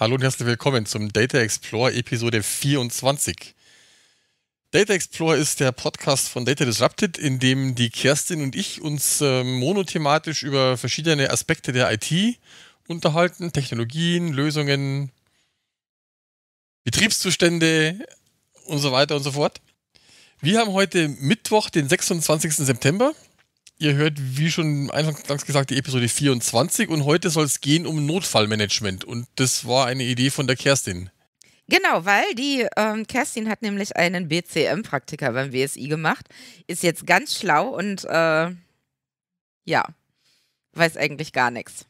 Hallo und herzlich willkommen zum Data Explorer Episode 24. Data Explorer ist der Podcast von Data Disrupted, in dem die Kerstin und ich uns äh, monothematisch über verschiedene Aspekte der IT unterhalten, Technologien, Lösungen, Betriebszustände und so weiter und so fort. Wir haben heute Mittwoch, den 26. September Ihr hört, wie schon eingangs gesagt, die Episode 24 und heute soll es gehen um Notfallmanagement und das war eine Idee von der Kerstin. Genau, weil die ähm, Kerstin hat nämlich einen BCM-Praktiker beim WSI gemacht, ist jetzt ganz schlau und äh, ja, weiß eigentlich gar nichts.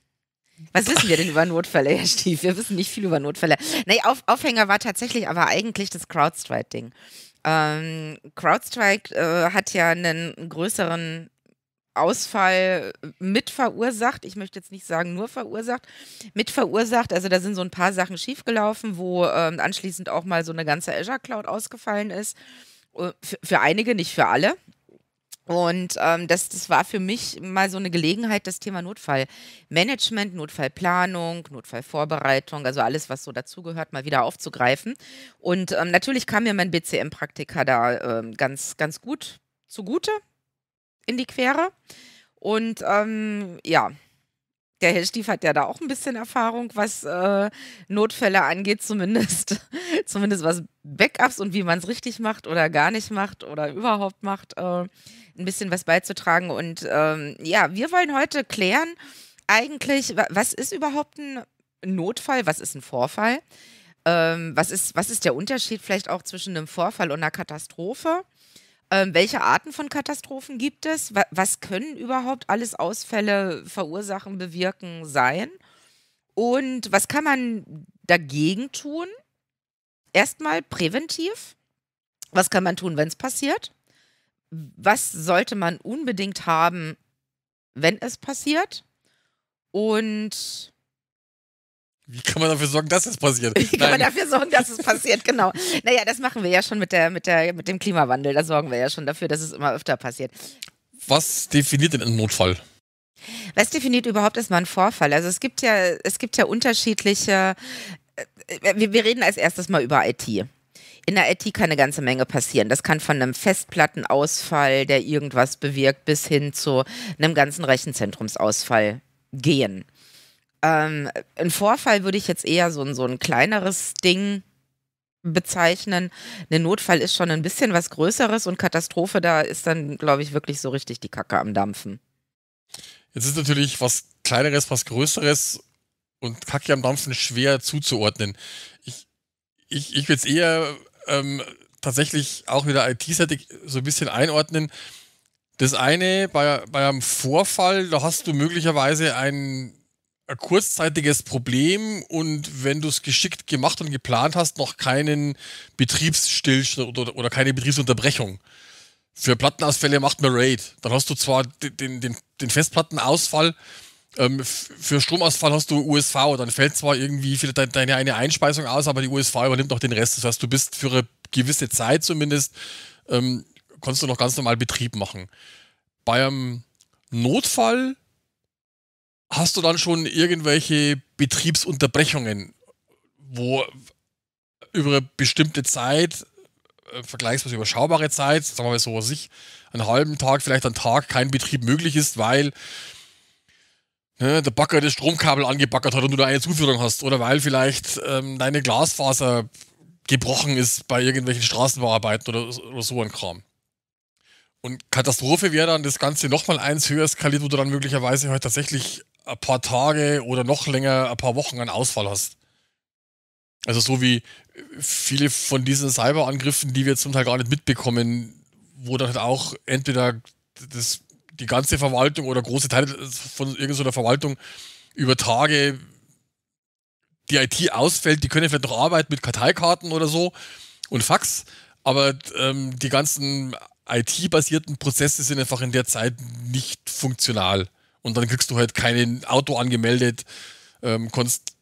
Was wissen wir denn über Notfälle, Herr Stief? Wir wissen nicht viel über Notfälle. Nee, Auf Aufhänger war tatsächlich aber eigentlich das CrowdStrike-Ding. Ähm, CrowdStrike äh, hat ja einen größeren Ausfall äh, mit verursacht. Ich möchte jetzt nicht sagen nur verursacht, mit verursacht. Also da sind so ein paar Sachen schiefgelaufen, wo ähm, anschließend auch mal so eine ganze Azure Cloud ausgefallen ist. Äh, für, für einige, nicht für alle. Und ähm, das, das war für mich mal so eine Gelegenheit, das Thema Notfallmanagement, Notfallplanung, Notfallvorbereitung, also alles, was so dazugehört, mal wieder aufzugreifen. Und ähm, natürlich kam mir mein BCM-Praktiker da ähm, ganz, ganz gut zugute, in die Quere. Und ähm, ja, der Herr Stief hat ja da auch ein bisschen Erfahrung, was äh, Notfälle angeht, zumindest. zumindest was Backups und wie man es richtig macht oder gar nicht macht oder überhaupt macht, äh, ein bisschen was beizutragen. Und ähm, ja, wir wollen heute klären, eigentlich, was ist überhaupt ein Notfall, was ist ein Vorfall? Ähm, was, ist, was ist der Unterschied vielleicht auch zwischen einem Vorfall und einer Katastrophe? Ähm, welche Arten von Katastrophen gibt es? Was können überhaupt alles Ausfälle verursachen, bewirken, sein? Und was kann man dagegen tun? Erstmal präventiv. Was kann man tun, wenn es passiert? Was sollte man unbedingt haben, wenn es passiert? Und wie kann man dafür sorgen, dass es passiert? Wie kann Nein. man dafür sorgen, dass es passiert, genau. Naja, das machen wir ja schon mit, der, mit, der, mit dem Klimawandel. Da sorgen wir ja schon dafür, dass es immer öfter passiert. Was definiert denn einen Notfall? Was definiert überhaupt erstmal einen Vorfall? Also es gibt ja, es gibt ja unterschiedliche. Äh, äh, wir, wir reden als erstes mal über IT. In der IT kann eine ganze Menge passieren. Das kann von einem Festplattenausfall, der irgendwas bewirkt, bis hin zu einem ganzen Rechenzentrumsausfall gehen. Ähm, Ein Vorfall würde ich jetzt eher so, so ein kleineres Ding bezeichnen. Ein Notfall ist schon ein bisschen was Größeres und Katastrophe, da ist dann, glaube ich, wirklich so richtig die Kacke am Dampfen. Jetzt ist natürlich was Kleineres, was Größeres und Kacke am Dampfen schwer zuzuordnen. Ich, ich, ich würde es eher ähm, tatsächlich auch wieder IT-seitig so ein bisschen einordnen. Das eine, bei, bei einem Vorfall, da hast du möglicherweise einen ein kurzzeitiges Problem und wenn du es geschickt gemacht und geplant hast, noch keinen Betriebsstillstand oder, oder keine Betriebsunterbrechung. Für Plattenausfälle macht man RAID. Dann hast du zwar den, den, den Festplattenausfall, ähm, für Stromausfall hast du USV, dann fällt zwar irgendwie vielleicht deine, eine Einspeisung aus, aber die USV übernimmt noch den Rest. Das heißt, du bist für eine gewisse Zeit zumindest, ähm, kannst du noch ganz normal Betrieb machen. Bei einem Notfall hast du dann schon irgendwelche Betriebsunterbrechungen, wo über eine bestimmte Zeit, äh, vergleichsweise überschaubare Zeit, sagen wir mal so, sich einen halben Tag, vielleicht einen Tag kein Betrieb möglich ist, weil ne, der Backer das Stromkabel angebackert hat und du da eine Zuführung hast oder weil vielleicht ähm, deine Glasfaser gebrochen ist bei irgendwelchen Straßenbauarbeiten oder, oder so ein Kram. Und Katastrophe wäre dann das Ganze nochmal eins höher skaliert, wo du dann möglicherweise halt tatsächlich ein paar Tage oder noch länger, ein paar Wochen einen Ausfall hast. Also so wie viele von diesen Cyberangriffen, die wir zum Teil gar nicht mitbekommen, wo dann halt auch entweder das, die ganze Verwaltung oder große Teile von irgendeiner Verwaltung über Tage die IT ausfällt, die können vielleicht noch arbeiten mit Karteikarten oder so und Fax, aber ähm, die ganzen IT-basierten Prozesse sind einfach in der Zeit nicht funktional. Und dann kriegst du halt kein Auto angemeldet, ähm, kannst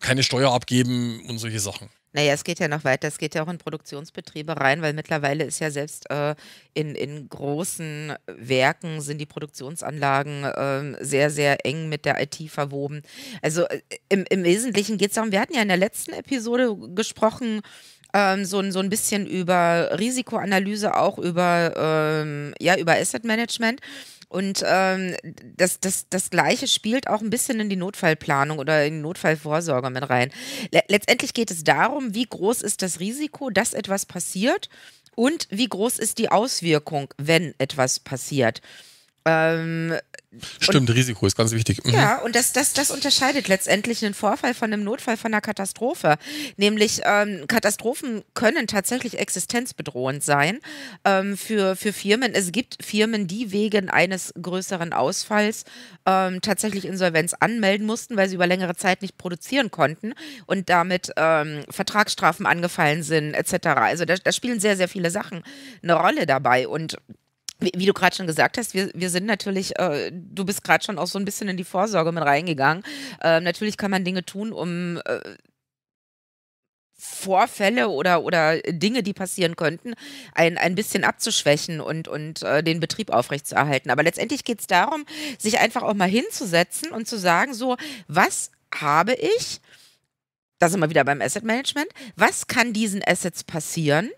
keine Steuer abgeben und solche Sachen. Naja, es geht ja noch weiter. Es geht ja auch in Produktionsbetriebe rein, weil mittlerweile ist ja selbst äh, in, in großen Werken sind die Produktionsanlagen äh, sehr, sehr eng mit der IT verwoben. Also äh, im, im Wesentlichen geht es darum, wir hatten ja in der letzten Episode gesprochen, ähm, so, so ein bisschen über Risikoanalyse, auch über, ähm, ja, über Asset Management. Und ähm, das, das, das Gleiche spielt auch ein bisschen in die Notfallplanung oder in die Notfallvorsorge mit rein. Letztendlich geht es darum, wie groß ist das Risiko, dass etwas passiert und wie groß ist die Auswirkung, wenn etwas passiert. Ähm, Stimmt, und, Risiko ist ganz wichtig. Mhm. Ja, und das, das, das unterscheidet letztendlich einen Vorfall von einem Notfall von einer Katastrophe. Nämlich ähm, Katastrophen können tatsächlich existenzbedrohend sein ähm, für, für Firmen. Es gibt Firmen, die wegen eines größeren Ausfalls ähm, tatsächlich Insolvenz anmelden mussten, weil sie über längere Zeit nicht produzieren konnten und damit ähm, Vertragsstrafen angefallen sind etc. Also da, da spielen sehr, sehr viele Sachen eine Rolle dabei. Und wie, wie du gerade schon gesagt hast, wir, wir sind natürlich, äh, du bist gerade schon auch so ein bisschen in die Vorsorge mit reingegangen. Äh, natürlich kann man Dinge tun, um äh, Vorfälle oder, oder Dinge, die passieren könnten, ein, ein bisschen abzuschwächen und, und äh, den Betrieb aufrechtzuerhalten. Aber letztendlich geht es darum, sich einfach auch mal hinzusetzen und zu sagen, so, was habe ich, da sind wir wieder beim Asset Management, was kann diesen Assets passieren?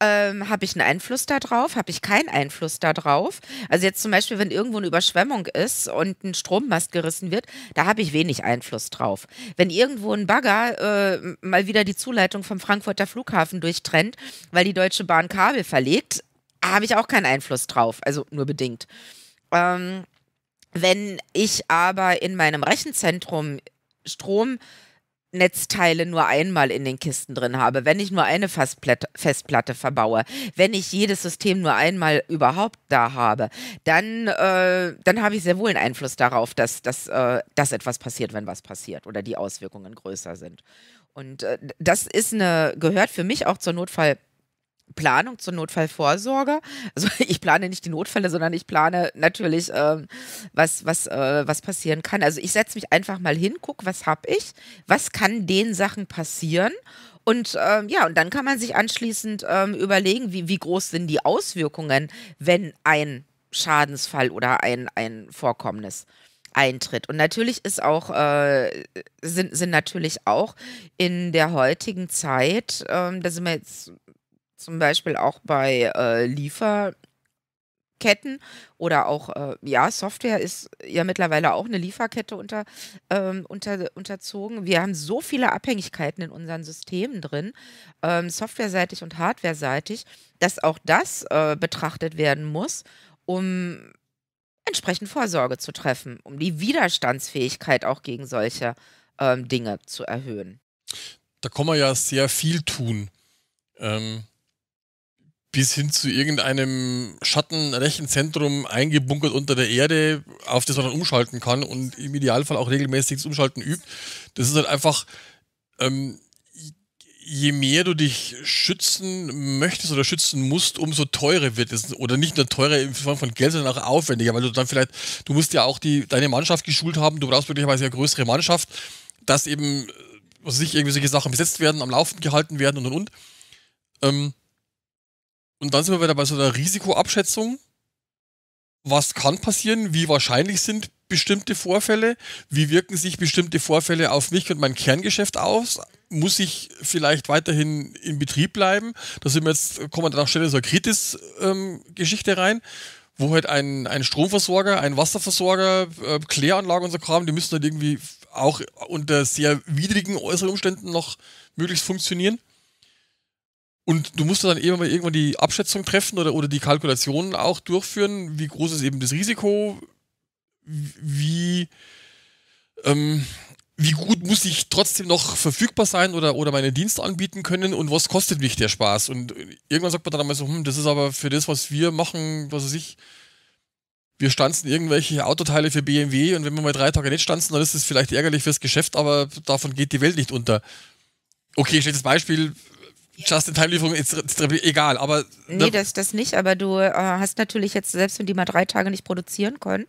Ähm, habe ich einen Einfluss darauf? Habe ich keinen Einfluss darauf? Also jetzt zum Beispiel, wenn irgendwo eine Überschwemmung ist und ein Strommast gerissen wird, da habe ich wenig Einfluss drauf. Wenn irgendwo ein Bagger äh, mal wieder die Zuleitung vom Frankfurter Flughafen durchtrennt, weil die Deutsche Bahn Kabel verlegt, habe ich auch keinen Einfluss drauf. Also nur bedingt. Ähm, wenn ich aber in meinem Rechenzentrum Strom Netzteile nur einmal in den Kisten drin habe, wenn ich nur eine Festplatte, Festplatte verbaue, wenn ich jedes System nur einmal überhaupt da habe, dann, äh, dann habe ich sehr wohl einen Einfluss darauf, dass, dass, äh, dass etwas passiert, wenn was passiert oder die Auswirkungen größer sind. Und äh, das ist eine, gehört für mich auch zur Notfall- Planung zur Notfallvorsorge. Also ich plane nicht die Notfälle, sondern ich plane natürlich, ähm, was, was, äh, was passieren kann. Also ich setze mich einfach mal hin, gucke, was habe ich, was kann den Sachen passieren. Und ähm, ja, und dann kann man sich anschließend ähm, überlegen, wie, wie groß sind die Auswirkungen, wenn ein Schadensfall oder ein, ein Vorkommnis eintritt. Und natürlich ist auch, äh, sind, sind natürlich auch in der heutigen Zeit, ähm, da sind wir jetzt zum Beispiel auch bei äh, Lieferketten oder auch, äh, ja, Software ist ja mittlerweile auch eine Lieferkette unter, ähm, unter, unterzogen. Wir haben so viele Abhängigkeiten in unseren Systemen drin, ähm, softwareseitig und hardwareseitig, dass auch das äh, betrachtet werden muss, um entsprechend Vorsorge zu treffen, um die Widerstandsfähigkeit auch gegen solche ähm, Dinge zu erhöhen. Da kann man ja sehr viel tun. Ähm, bis hin zu irgendeinem Schattenrechenzentrum eingebunkert unter der Erde, auf das man dann umschalten kann und im Idealfall auch regelmäßig das Umschalten übt. Das ist halt einfach, ähm, je mehr du dich schützen möchtest oder schützen musst, umso teurer wird es. Oder nicht nur teurer im Form von Geld, sondern auch aufwendiger, weil du dann vielleicht, du musst ja auch die, deine Mannschaft geschult haben, du brauchst möglicherweise eine größere Mannschaft, dass eben, was also nicht irgendwie solche Sachen besetzt werden, am Laufen gehalten werden und und und. Ähm, und dann sind wir wieder bei so einer Risikoabschätzung. Was kann passieren? Wie wahrscheinlich sind bestimmte Vorfälle? Wie wirken sich bestimmte Vorfälle auf mich und mein Kerngeschäft aus? Muss ich vielleicht weiterhin in Betrieb bleiben? Da sind wir jetzt, kommen wir dann auch schnell in so eine Kritis-Geschichte ähm, rein, wo halt ein, ein Stromversorger, ein Wasserversorger, äh, Kläranlagen und so Kram, die müssen halt irgendwie auch unter sehr widrigen äußeren Umständen noch möglichst funktionieren. Und du musst dann eben irgendwann die Abschätzung treffen oder, oder die Kalkulationen auch durchführen, wie groß ist eben das Risiko, wie, ähm, wie gut muss ich trotzdem noch verfügbar sein oder, oder meine Dienste anbieten können und was kostet mich der Spaß? Und irgendwann sagt man dann einmal so, hm, das ist aber für das, was wir machen, was weiß ich, wir stanzen irgendwelche Autoteile für BMW und wenn wir mal drei Tage nicht stanzen, dann ist es vielleicht ärgerlich fürs Geschäft, aber davon geht die Welt nicht unter. Okay, schlechtes Beispiel, Just-in-Time-Lieferung ins, egal, aber. Ne? Nee, das, das nicht, aber du äh, hast natürlich jetzt, selbst wenn die mal drei Tage nicht produzieren können,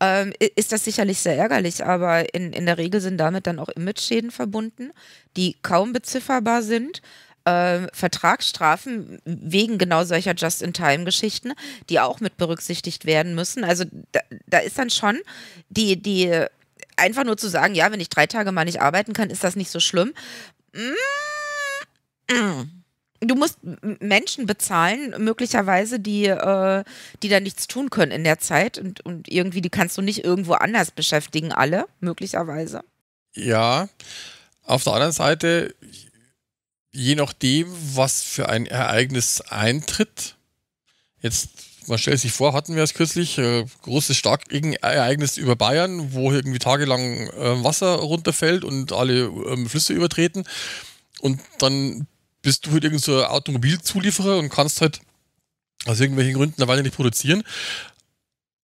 ähm, ist das sicherlich sehr ärgerlich, aber in, in der Regel sind damit dann auch Image-Schäden verbunden, die kaum bezifferbar sind. Äh, Vertragsstrafen wegen genau solcher Just-in-Time-Geschichten, die auch mit berücksichtigt werden müssen. Also da, da ist dann schon die, die äh, einfach nur zu sagen, ja, wenn ich drei Tage mal nicht arbeiten kann, ist das nicht so schlimm. Mmh Du musst Menschen bezahlen, möglicherweise, die, äh, die da nichts tun können in der Zeit und, und irgendwie, die kannst du nicht irgendwo anders beschäftigen, alle, möglicherweise. Ja, auf der anderen Seite, je nachdem, was für ein Ereignis eintritt, jetzt man stellt sich vor, hatten wir es kürzlich, äh, großes Starkregenereignis über Bayern, wo irgendwie tagelang äh, Wasser runterfällt und alle ähm, Flüsse übertreten. Und dann bist du halt irgendein so ein Automobilzulieferer und kannst halt aus irgendwelchen Gründen da weiter nicht produzieren.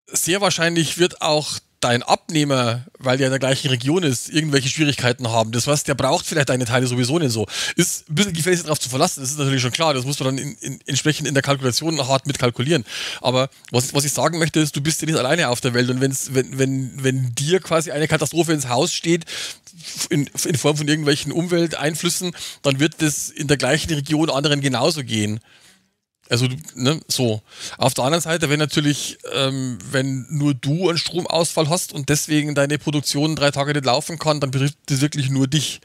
Sehr wahrscheinlich wird auch dein Abnehmer, weil der in der gleichen Region ist, irgendwelche Schwierigkeiten haben. Das heißt, der braucht vielleicht deine Teile sowieso nicht so. Ist ein bisschen gefährlich, darauf zu verlassen, das ist natürlich schon klar. Das muss man dann in, in, entsprechend in der Kalkulation hart mitkalkulieren. Aber was, was ich sagen möchte, ist, du bist ja nicht alleine auf der Welt. Und wenn's, wenn, wenn, wenn dir quasi eine Katastrophe ins Haus steht, in, in Form von irgendwelchen Umwelteinflüssen, dann wird das in der gleichen Region anderen genauso gehen. Also, ne, so. Auf der anderen Seite, wenn natürlich, ähm, wenn nur du einen Stromausfall hast und deswegen deine Produktion drei Tage nicht laufen kann, dann betrifft das wirklich nur dich.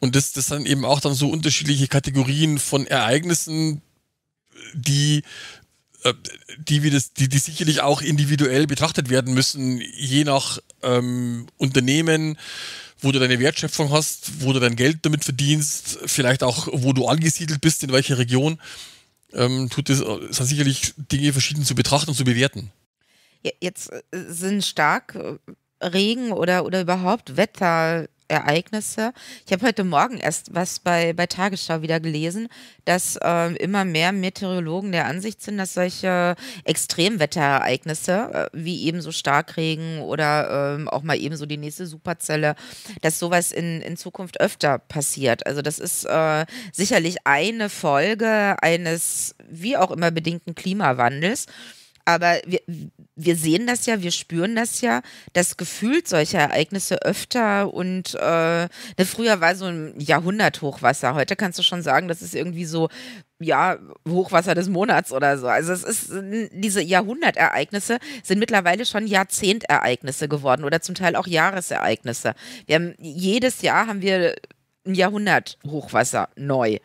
Und das, das sind eben auch dann so unterschiedliche Kategorien von Ereignissen, die, äh, die, wie das, die, die sicherlich auch individuell betrachtet werden müssen, je nach ähm, Unternehmen, wo du deine Wertschöpfung hast, wo du dein Geld damit verdienst, vielleicht auch, wo du angesiedelt bist, in welcher Region ähm, tut das, sind sicherlich Dinge verschieden zu betrachten und zu bewerten. Jetzt äh, sind stark äh, Regen oder, oder überhaupt Wetter Ereignisse. Ich habe heute Morgen erst was bei, bei Tagesschau wieder gelesen, dass äh, immer mehr Meteorologen der Ansicht sind, dass solche Extremwetterereignisse, äh, wie eben so Starkregen oder äh, auch mal eben so die nächste Superzelle, dass sowas in, in Zukunft öfter passiert. Also das ist äh, sicherlich eine Folge eines wie auch immer bedingten Klimawandels. Aber wir, wir sehen das ja, wir spüren das ja, dass gefühlt solche Ereignisse öfter und äh, ne, früher war so ein Jahrhunderthochwasser. Heute kannst du schon sagen, das ist irgendwie so, ja, Hochwasser des Monats oder so. Also es ist, diese Jahrhundertereignisse sind mittlerweile schon Jahrzehntereignisse geworden oder zum Teil auch Jahresereignisse. Wir haben, jedes Jahr haben wir ein Jahrhundert Hochwasser neu.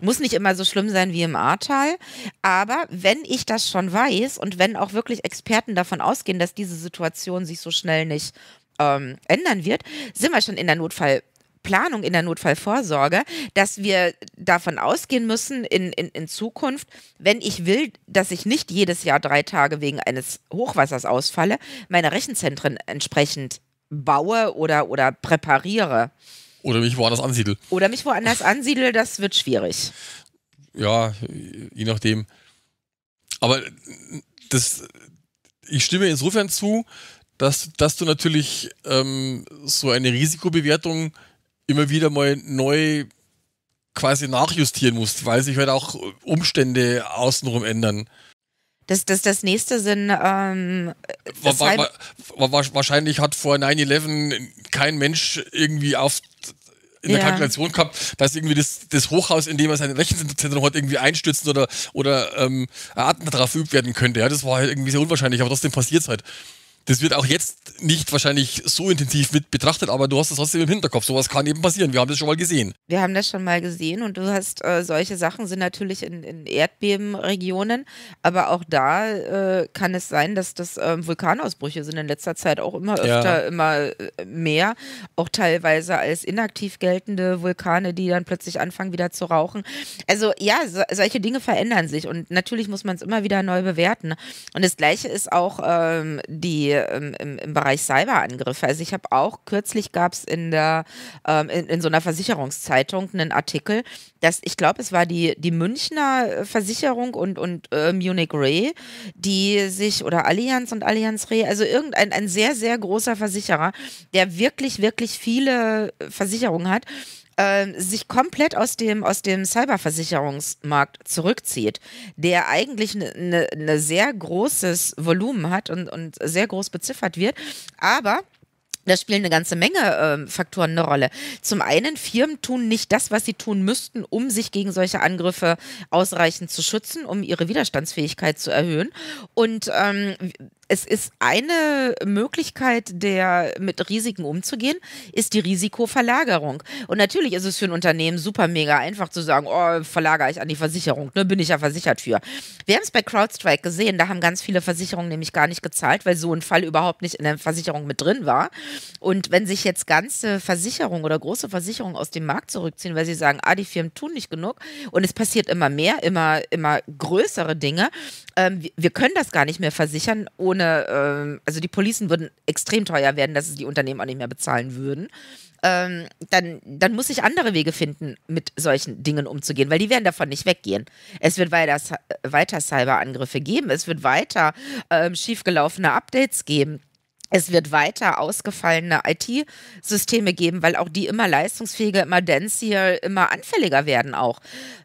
Muss nicht immer so schlimm sein wie im Ahrtal, aber wenn ich das schon weiß und wenn auch wirklich Experten davon ausgehen, dass diese Situation sich so schnell nicht ähm, ändern wird, sind wir schon in der Notfall- Planung in der Notfallvorsorge, dass wir davon ausgehen müssen in, in, in Zukunft, wenn ich will, dass ich nicht jedes Jahr drei Tage wegen eines Hochwassers ausfalle, meine Rechenzentren entsprechend baue oder, oder präpariere. Oder mich woanders ansiedel. Oder mich woanders ansiedel, das wird schwierig. Ja, je nachdem. Aber das, ich stimme insofern zu, dass, dass du natürlich ähm, so eine Risikobewertung immer wieder mal neu quasi nachjustieren musst, weil sich halt auch Umstände außenrum ändern. Das, das, das nächste sind. Ähm, war, war, war, wahrscheinlich hat vor 9-11 kein Mensch irgendwie auf in der ja. Kalkulation gehabt, dass irgendwie das, das Hochhaus, in dem er sein Rechenzentrum hat, irgendwie einstürzen oder, oder ähm, Attentat drauf übt werden könnte. Ja, das war halt irgendwie sehr unwahrscheinlich, aber trotzdem passiert es halt das wird auch jetzt nicht wahrscheinlich so intensiv mit betrachtet, aber du hast es trotzdem im Hinterkopf. Sowas kann eben passieren. Wir haben das schon mal gesehen. Wir haben das schon mal gesehen und du hast, äh, solche Sachen sind natürlich in, in Erdbebenregionen, aber auch da äh, kann es sein, dass das ähm, Vulkanausbrüche sind in letzter Zeit auch immer öfter, ja. immer äh, mehr, auch teilweise als inaktiv geltende Vulkane, die dann plötzlich anfangen wieder zu rauchen. Also ja, so, solche Dinge verändern sich und natürlich muss man es immer wieder neu bewerten. Und das Gleiche ist auch ähm, die ähm, im, im, Bereich Cyberangriffe. Also ich habe auch, kürzlich gab es in der, ähm, in, in, so einer Versicherungszeitung einen Artikel, dass, ich glaube, es war die, die Münchner Versicherung und, und äh, Munich Re, die sich, oder Allianz und Allianz Re, also irgendein ein sehr, sehr großer Versicherer, der wirklich, wirklich viele Versicherungen hat, ähm, sich komplett aus dem, aus dem Cyberversicherungsmarkt zurückzieht, der eigentlich ein ne, ne, ne sehr großes Volumen hat und, und sehr groß beziffert wird, aber da spielen eine ganze Menge äh, Faktoren eine Rolle. Zum einen, Firmen tun nicht das, was sie tun müssten, um sich gegen solche Angriffe ausreichend zu schützen, um ihre Widerstandsfähigkeit zu erhöhen. Und ähm, es ist eine Möglichkeit, der mit Risiken umzugehen, ist die Risikoverlagerung. Und natürlich ist es für ein Unternehmen super mega einfach zu sagen, oh, verlagere ich an die Versicherung, ne, bin ich ja versichert für. Wir haben es bei CrowdStrike gesehen, da haben ganz viele Versicherungen nämlich gar nicht gezahlt, weil so ein Fall überhaupt nicht in der Versicherung mit drin war. Und wenn sich jetzt ganze Versicherungen oder große Versicherungen aus dem Markt zurückziehen, weil sie sagen, ah, die Firmen tun nicht genug und es passiert immer mehr, immer, immer größere Dinge, ähm, wir können das gar nicht mehr versichern ohne keine, ähm, also die Policen würden extrem teuer werden, dass sie die Unternehmen auch nicht mehr bezahlen würden. Ähm, dann, dann muss ich andere Wege finden, mit solchen Dingen umzugehen, weil die werden davon nicht weggehen. Es wird weiter, weiter Cyberangriffe geben, es wird weiter ähm, schiefgelaufene Updates geben. Es wird weiter ausgefallene IT-Systeme geben, weil auch die immer leistungsfähiger, immer densier, immer anfälliger werden auch.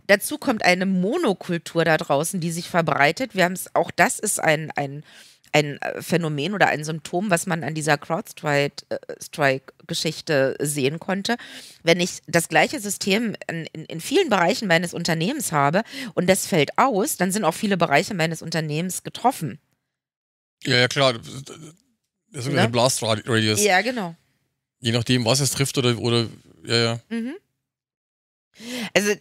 Dazu kommt eine Monokultur da draußen, die sich verbreitet. Wir haben es, auch das ist ein, ein ein äh, Phänomen oder ein Symptom, was man an dieser CrowdStrike-Geschichte sehen konnte. Wenn ich das gleiche System in, in, vielen Bereichen meines Unternehmens habe und das fällt aus, dann sind auch viele Bereiche meines Unternehmens getroffen. Ja, ja, klar. Das ist ne? ein Blast Radius. Ja, genau. Je nachdem, was es trifft oder, oder ja, ja. Mhm. Also,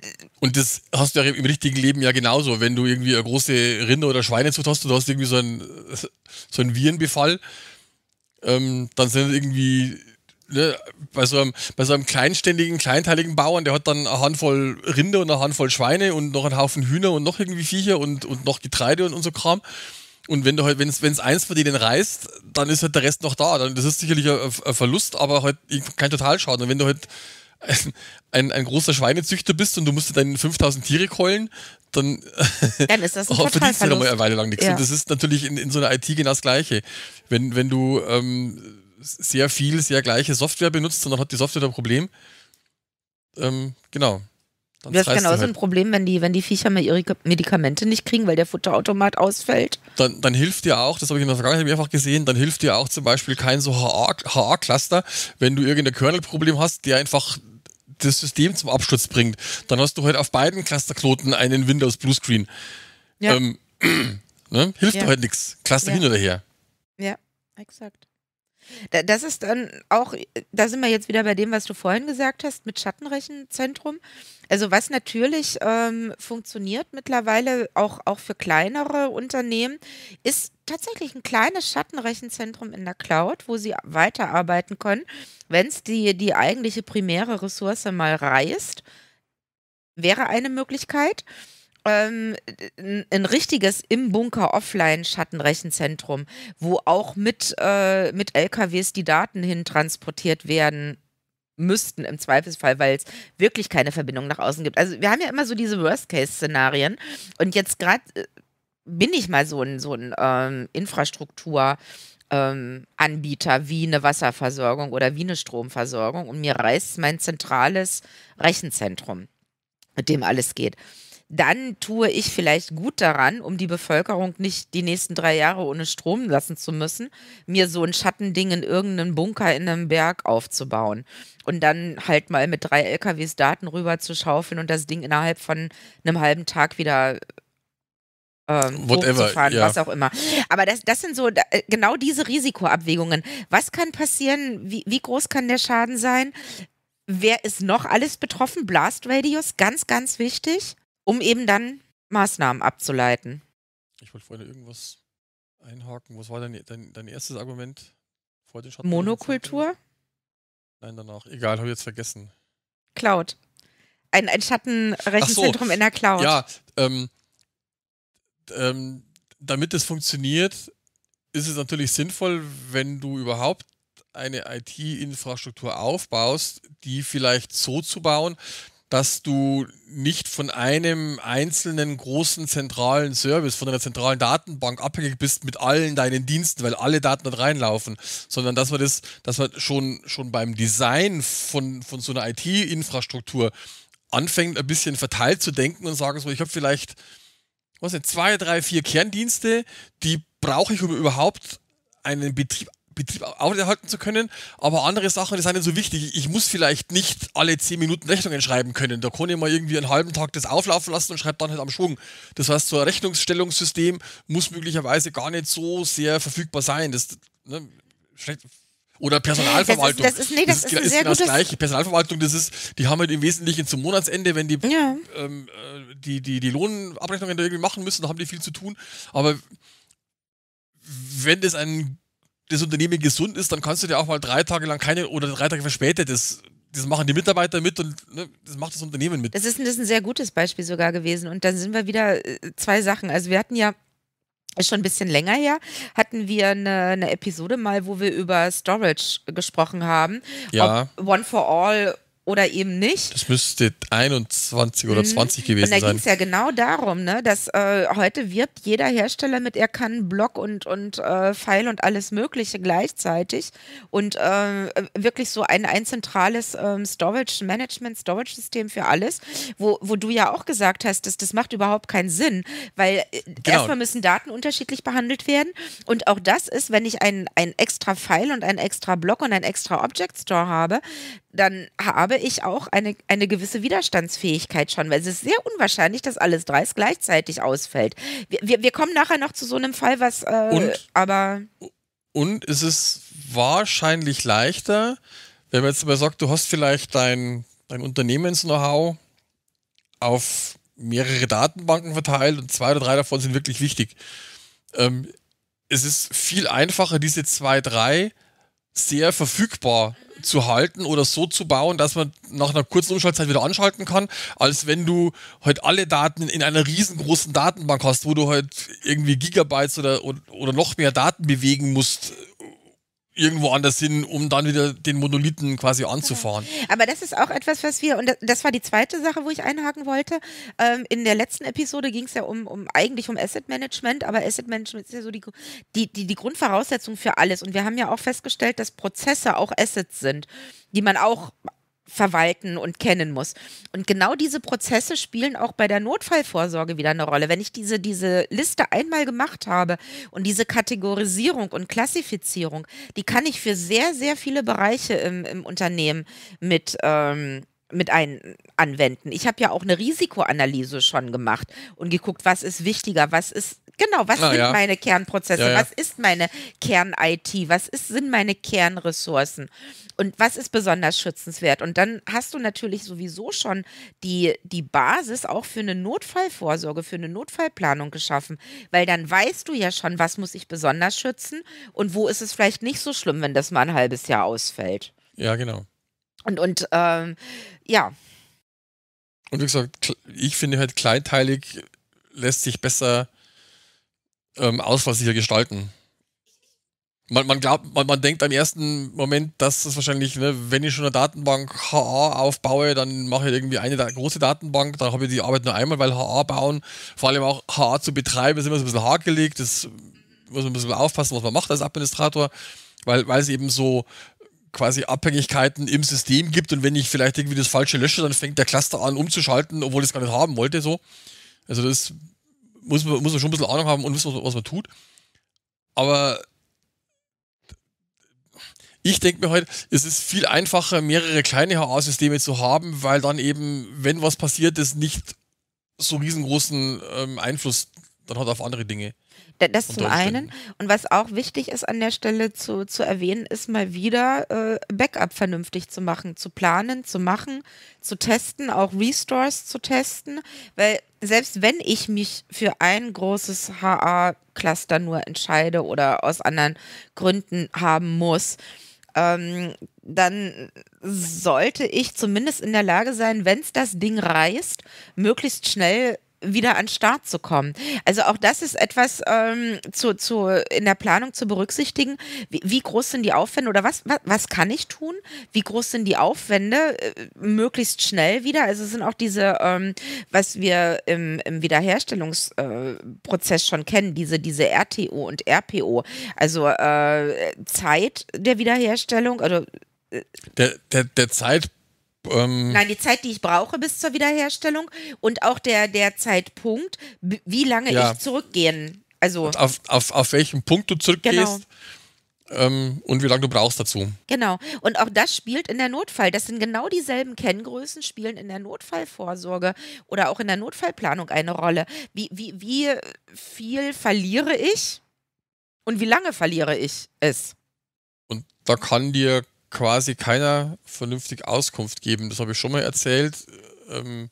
und das hast du ja im richtigen Leben ja genauso. Wenn du irgendwie eine große Rinder- oder Schweinezucht hast und du hast irgendwie so einen, so einen Virenbefall, ähm, dann sind irgendwie ne, bei, so einem, bei so einem kleinständigen, kleinteiligen Bauern, der hat dann eine Handvoll Rinder und eine Handvoll Schweine und noch einen Haufen Hühner und noch irgendwie Viecher und, und noch Getreide und, und so Kram. Und wenn du halt, wenn es eins von denen reißt, dann ist halt der Rest noch da. Dann, das ist sicherlich ein, ein Verlust, aber halt kein Totalschaden. Und wenn du halt ein, ein, ein, großer Schweinezüchter bist und du musst deine 5000 Tiere keulen, dann, dann ist das ein verdienst du eine Weile lang nichts. Ja. Und das ist natürlich in, in so einer IT genau das Gleiche. Wenn, wenn du ähm, sehr viel, sehr gleiche Software benutzt und dann hat die Software ein Problem, ähm, genau. Dann das ist genauso halt. ein Problem, wenn die, wenn die Viecher mal ihre Medikamente nicht kriegen, weil der Futterautomat ausfällt. Dann, dann hilft dir auch, das habe ich in der Vergangenheit mehrfach gesehen, dann hilft dir auch zum Beispiel kein so HA-Cluster, wenn du irgendein Kernel-Problem hast, der einfach das System zum Absturz bringt. Dann hast du halt auf beiden Clusterknoten einen Windows Bluescreen. Ja. Ähm, ne? Hilft ja. dir halt nichts. Cluster ja. hin oder her. Ja, exakt. Das ist dann auch, da sind wir jetzt wieder bei dem, was du vorhin gesagt hast mit Schattenrechenzentrum. Also was natürlich ähm, funktioniert mittlerweile auch, auch für kleinere Unternehmen, ist tatsächlich ein kleines Schattenrechenzentrum in der Cloud, wo sie weiterarbeiten können, wenn es die, die eigentliche primäre Ressource mal reißt, wäre eine Möglichkeit ähm, ein richtiges im Bunker offline Schattenrechenzentrum, wo auch mit, äh, mit LKWs die Daten hin transportiert werden müssten im Zweifelsfall, weil es wirklich keine Verbindung nach außen gibt. Also wir haben ja immer so diese Worst-Case-Szenarien und jetzt gerade äh, bin ich mal so ein, so ein ähm, Infrastruktur- ähm, Anbieter wie eine Wasserversorgung oder wie eine Stromversorgung und mir reißt mein zentrales Rechenzentrum, mit dem alles geht dann tue ich vielleicht gut daran, um die Bevölkerung nicht die nächsten drei Jahre ohne Strom lassen zu müssen, mir so ein Schattending in irgendeinem Bunker in einem Berg aufzubauen und dann halt mal mit drei LKWs Daten rüber zu schaufeln und das Ding innerhalb von einem halben Tag wieder ähm, Whatever, ja. was auch immer. Aber das, das sind so äh, genau diese Risikoabwägungen. Was kann passieren? Wie, wie groß kann der Schaden sein? Wer ist noch alles betroffen? Blast Radius, ganz, ganz wichtig um eben dann Maßnahmen abzuleiten. Ich wollte vorhin irgendwas einhaken. Was war dein, dein, dein erstes Argument vor den Schatten? Monokultur? Nein, danach. Egal, habe ich jetzt vergessen. Cloud. Ein, ein Schattenrechenzentrum so. in der Cloud. Ja, ähm, ähm, damit es funktioniert, ist es natürlich sinnvoll, wenn du überhaupt eine IT-Infrastruktur aufbaust, die vielleicht so zu bauen, dass du nicht von einem einzelnen großen zentralen Service, von einer zentralen Datenbank abhängig bist mit allen deinen Diensten, weil alle Daten dort reinlaufen, sondern dass man das, dass man schon, schon beim Design von, von so einer IT-Infrastruktur anfängt, ein bisschen verteilt zu denken und sagen so, ich habe vielleicht, was sind zwei, drei, vier Kerndienste, die brauche ich, um überhaupt einen Betrieb Betrieb aufrechterhalten zu können. Aber andere Sachen, die sind nicht so wichtig. Ich muss vielleicht nicht alle 10 Minuten Rechnungen schreiben können. Da kann ich mal irgendwie einen halben Tag das auflaufen lassen und schreibe dann halt am Schwung. Das heißt, so ein Rechnungsstellungssystem muss möglicherweise gar nicht so sehr verfügbar sein. Das, ne, oder Personalverwaltung. Das ist, das ist, nee, das, das ist, ist genau das Gleiche. Personalverwaltung, das ist, die haben halt im Wesentlichen zum Monatsende, wenn die, ja. ähm, äh, die, die, die Lohnabrechnungen da irgendwie machen müssen, da haben die viel zu tun. Aber wenn das ein das Unternehmen gesund ist, dann kannst du dir auch mal drei Tage lang keine oder drei Tage verspätet das das machen die Mitarbeiter mit und ne, das macht das Unternehmen mit. Das ist, das ist ein sehr gutes Beispiel sogar gewesen. Und dann sind wir wieder äh, zwei Sachen. Also wir hatten ja schon ein bisschen länger her, hatten wir eine, eine Episode mal, wo wir über Storage gesprochen haben. Ja. Ob One for All oder eben nicht. Das müsste 21 oder 20 mhm. gewesen sein. Und da ging es ja genau darum, ne, dass äh, heute wirbt jeder Hersteller mit, er kann Block und, und äh, Pfeil und alles Mögliche gleichzeitig und äh, wirklich so ein, ein zentrales ähm, Storage-Management, Storage-System für alles, wo, wo du ja auch gesagt hast, dass, das macht überhaupt keinen Sinn, weil äh, genau. erstmal müssen Daten unterschiedlich behandelt werden und auch das ist, wenn ich einen extra Pfeil und einen extra Block und einen extra Object Store habe, dann habe ich auch eine, eine gewisse Widerstandsfähigkeit schon, weil es ist sehr unwahrscheinlich, dass alles dreist gleichzeitig ausfällt. Wir, wir, wir kommen nachher noch zu so einem Fall, was äh, und, aber. Und ist wahrscheinlich leichter, wenn man jetzt mal sagt, du hast vielleicht dein, dein Unternehmens-Know-how auf mehrere Datenbanken verteilt und zwei oder drei davon sind wirklich wichtig. Ähm, es ist viel einfacher, diese zwei, drei sehr verfügbar zu halten oder so zu bauen, dass man nach einer kurzen Umschaltzeit wieder anschalten kann, als wenn du halt alle Daten in einer riesengroßen Datenbank hast, wo du halt irgendwie Gigabytes oder, oder noch mehr Daten bewegen musst, irgendwo anders hin, um dann wieder den Monolithen quasi anzufahren. Aber das ist auch etwas, was wir, und das war die zweite Sache, wo ich einhaken wollte. Ähm, in der letzten Episode ging es ja um, um eigentlich um Asset Management, aber Asset Management ist ja so die, die, die, die Grundvoraussetzung für alles. Und wir haben ja auch festgestellt, dass Prozesse auch Assets sind, die man auch verwalten und kennen muss. Und genau diese Prozesse spielen auch bei der Notfallvorsorge wieder eine Rolle. Wenn ich diese, diese Liste einmal gemacht habe und diese Kategorisierung und Klassifizierung, die kann ich für sehr, sehr viele Bereiche im, im Unternehmen mit, ähm, mit ein anwenden. Ich habe ja auch eine Risikoanalyse schon gemacht und geguckt, was ist wichtiger, was ist Genau, was ah, sind ja. meine Kernprozesse? Ja, ja. Was ist meine Kern-IT? Was ist, sind meine Kernressourcen? Und was ist besonders schützenswert? Und dann hast du natürlich sowieso schon die, die Basis auch für eine Notfallvorsorge, für eine Notfallplanung geschaffen, weil dann weißt du ja schon, was muss ich besonders schützen und wo ist es vielleicht nicht so schlimm, wenn das mal ein halbes Jahr ausfällt. Ja, genau. Und, und ähm, ja. Und wie gesagt, ich finde halt kleinteilig lässt sich besser ähm, ausfallsicher gestalten. Man, man glaubt, man, man denkt am ersten Moment, dass das wahrscheinlich, ne, wenn ich schon eine Datenbank HA aufbaue, dann mache ich irgendwie eine da große Datenbank, dann habe ich die Arbeit nur einmal, weil HA bauen, vor allem auch HA zu betreiben, ist immer so ein bisschen hakelig, das muss man ein bisschen aufpassen, was man macht als Administrator, weil, weil es eben so quasi Abhängigkeiten im System gibt und wenn ich vielleicht irgendwie das Falsche lösche, dann fängt der Cluster an umzuschalten, obwohl ich es gar nicht haben wollte, so. Also das muss man, muss man schon ein bisschen Ahnung haben und wissen, was, was man tut. Aber ich denke mir heute, halt, es ist viel einfacher, mehrere kleine HA-Systeme zu haben, weil dann eben, wenn was passiert, das nicht so riesengroßen ähm, Einfluss dann hat auf andere Dinge. Das zum einen. Und was auch wichtig ist an der Stelle zu, zu erwähnen, ist mal wieder äh, Backup vernünftig zu machen, zu planen, zu machen, zu testen, auch Restores zu testen, weil selbst wenn ich mich für ein großes HA-Cluster nur entscheide oder aus anderen Gründen haben muss, ähm, dann sollte ich zumindest in der Lage sein, wenn es das Ding reißt, möglichst schnell wieder an den Start zu kommen. Also auch das ist etwas ähm, zu, zu, in der Planung zu berücksichtigen. Wie, wie groß sind die Aufwände oder was, was, was, kann ich tun? Wie groß sind die Aufwände? Äh, möglichst schnell wieder. Also es sind auch diese, ähm, was wir im, im Wiederherstellungsprozess äh, schon kennen, diese, diese RTO und RPO. Also äh, Zeit der Wiederherstellung, also äh, der, der, der Zeit ähm Nein, die Zeit, die ich brauche bis zur Wiederherstellung und auch der, der Zeitpunkt, wie lange ja. ich zurückgehen. Also auf, auf, auf welchen Punkt du zurückgehst. Genau. Ähm, und wie lange du brauchst dazu. Genau. Und auch das spielt in der Notfall. Das sind genau dieselben Kenngrößen, spielen in der Notfallvorsorge oder auch in der Notfallplanung eine Rolle. Wie, wie, wie viel verliere ich und wie lange verliere ich es? Und da kann dir quasi keiner vernünftig Auskunft geben. Das habe ich schon mal erzählt. Ähm,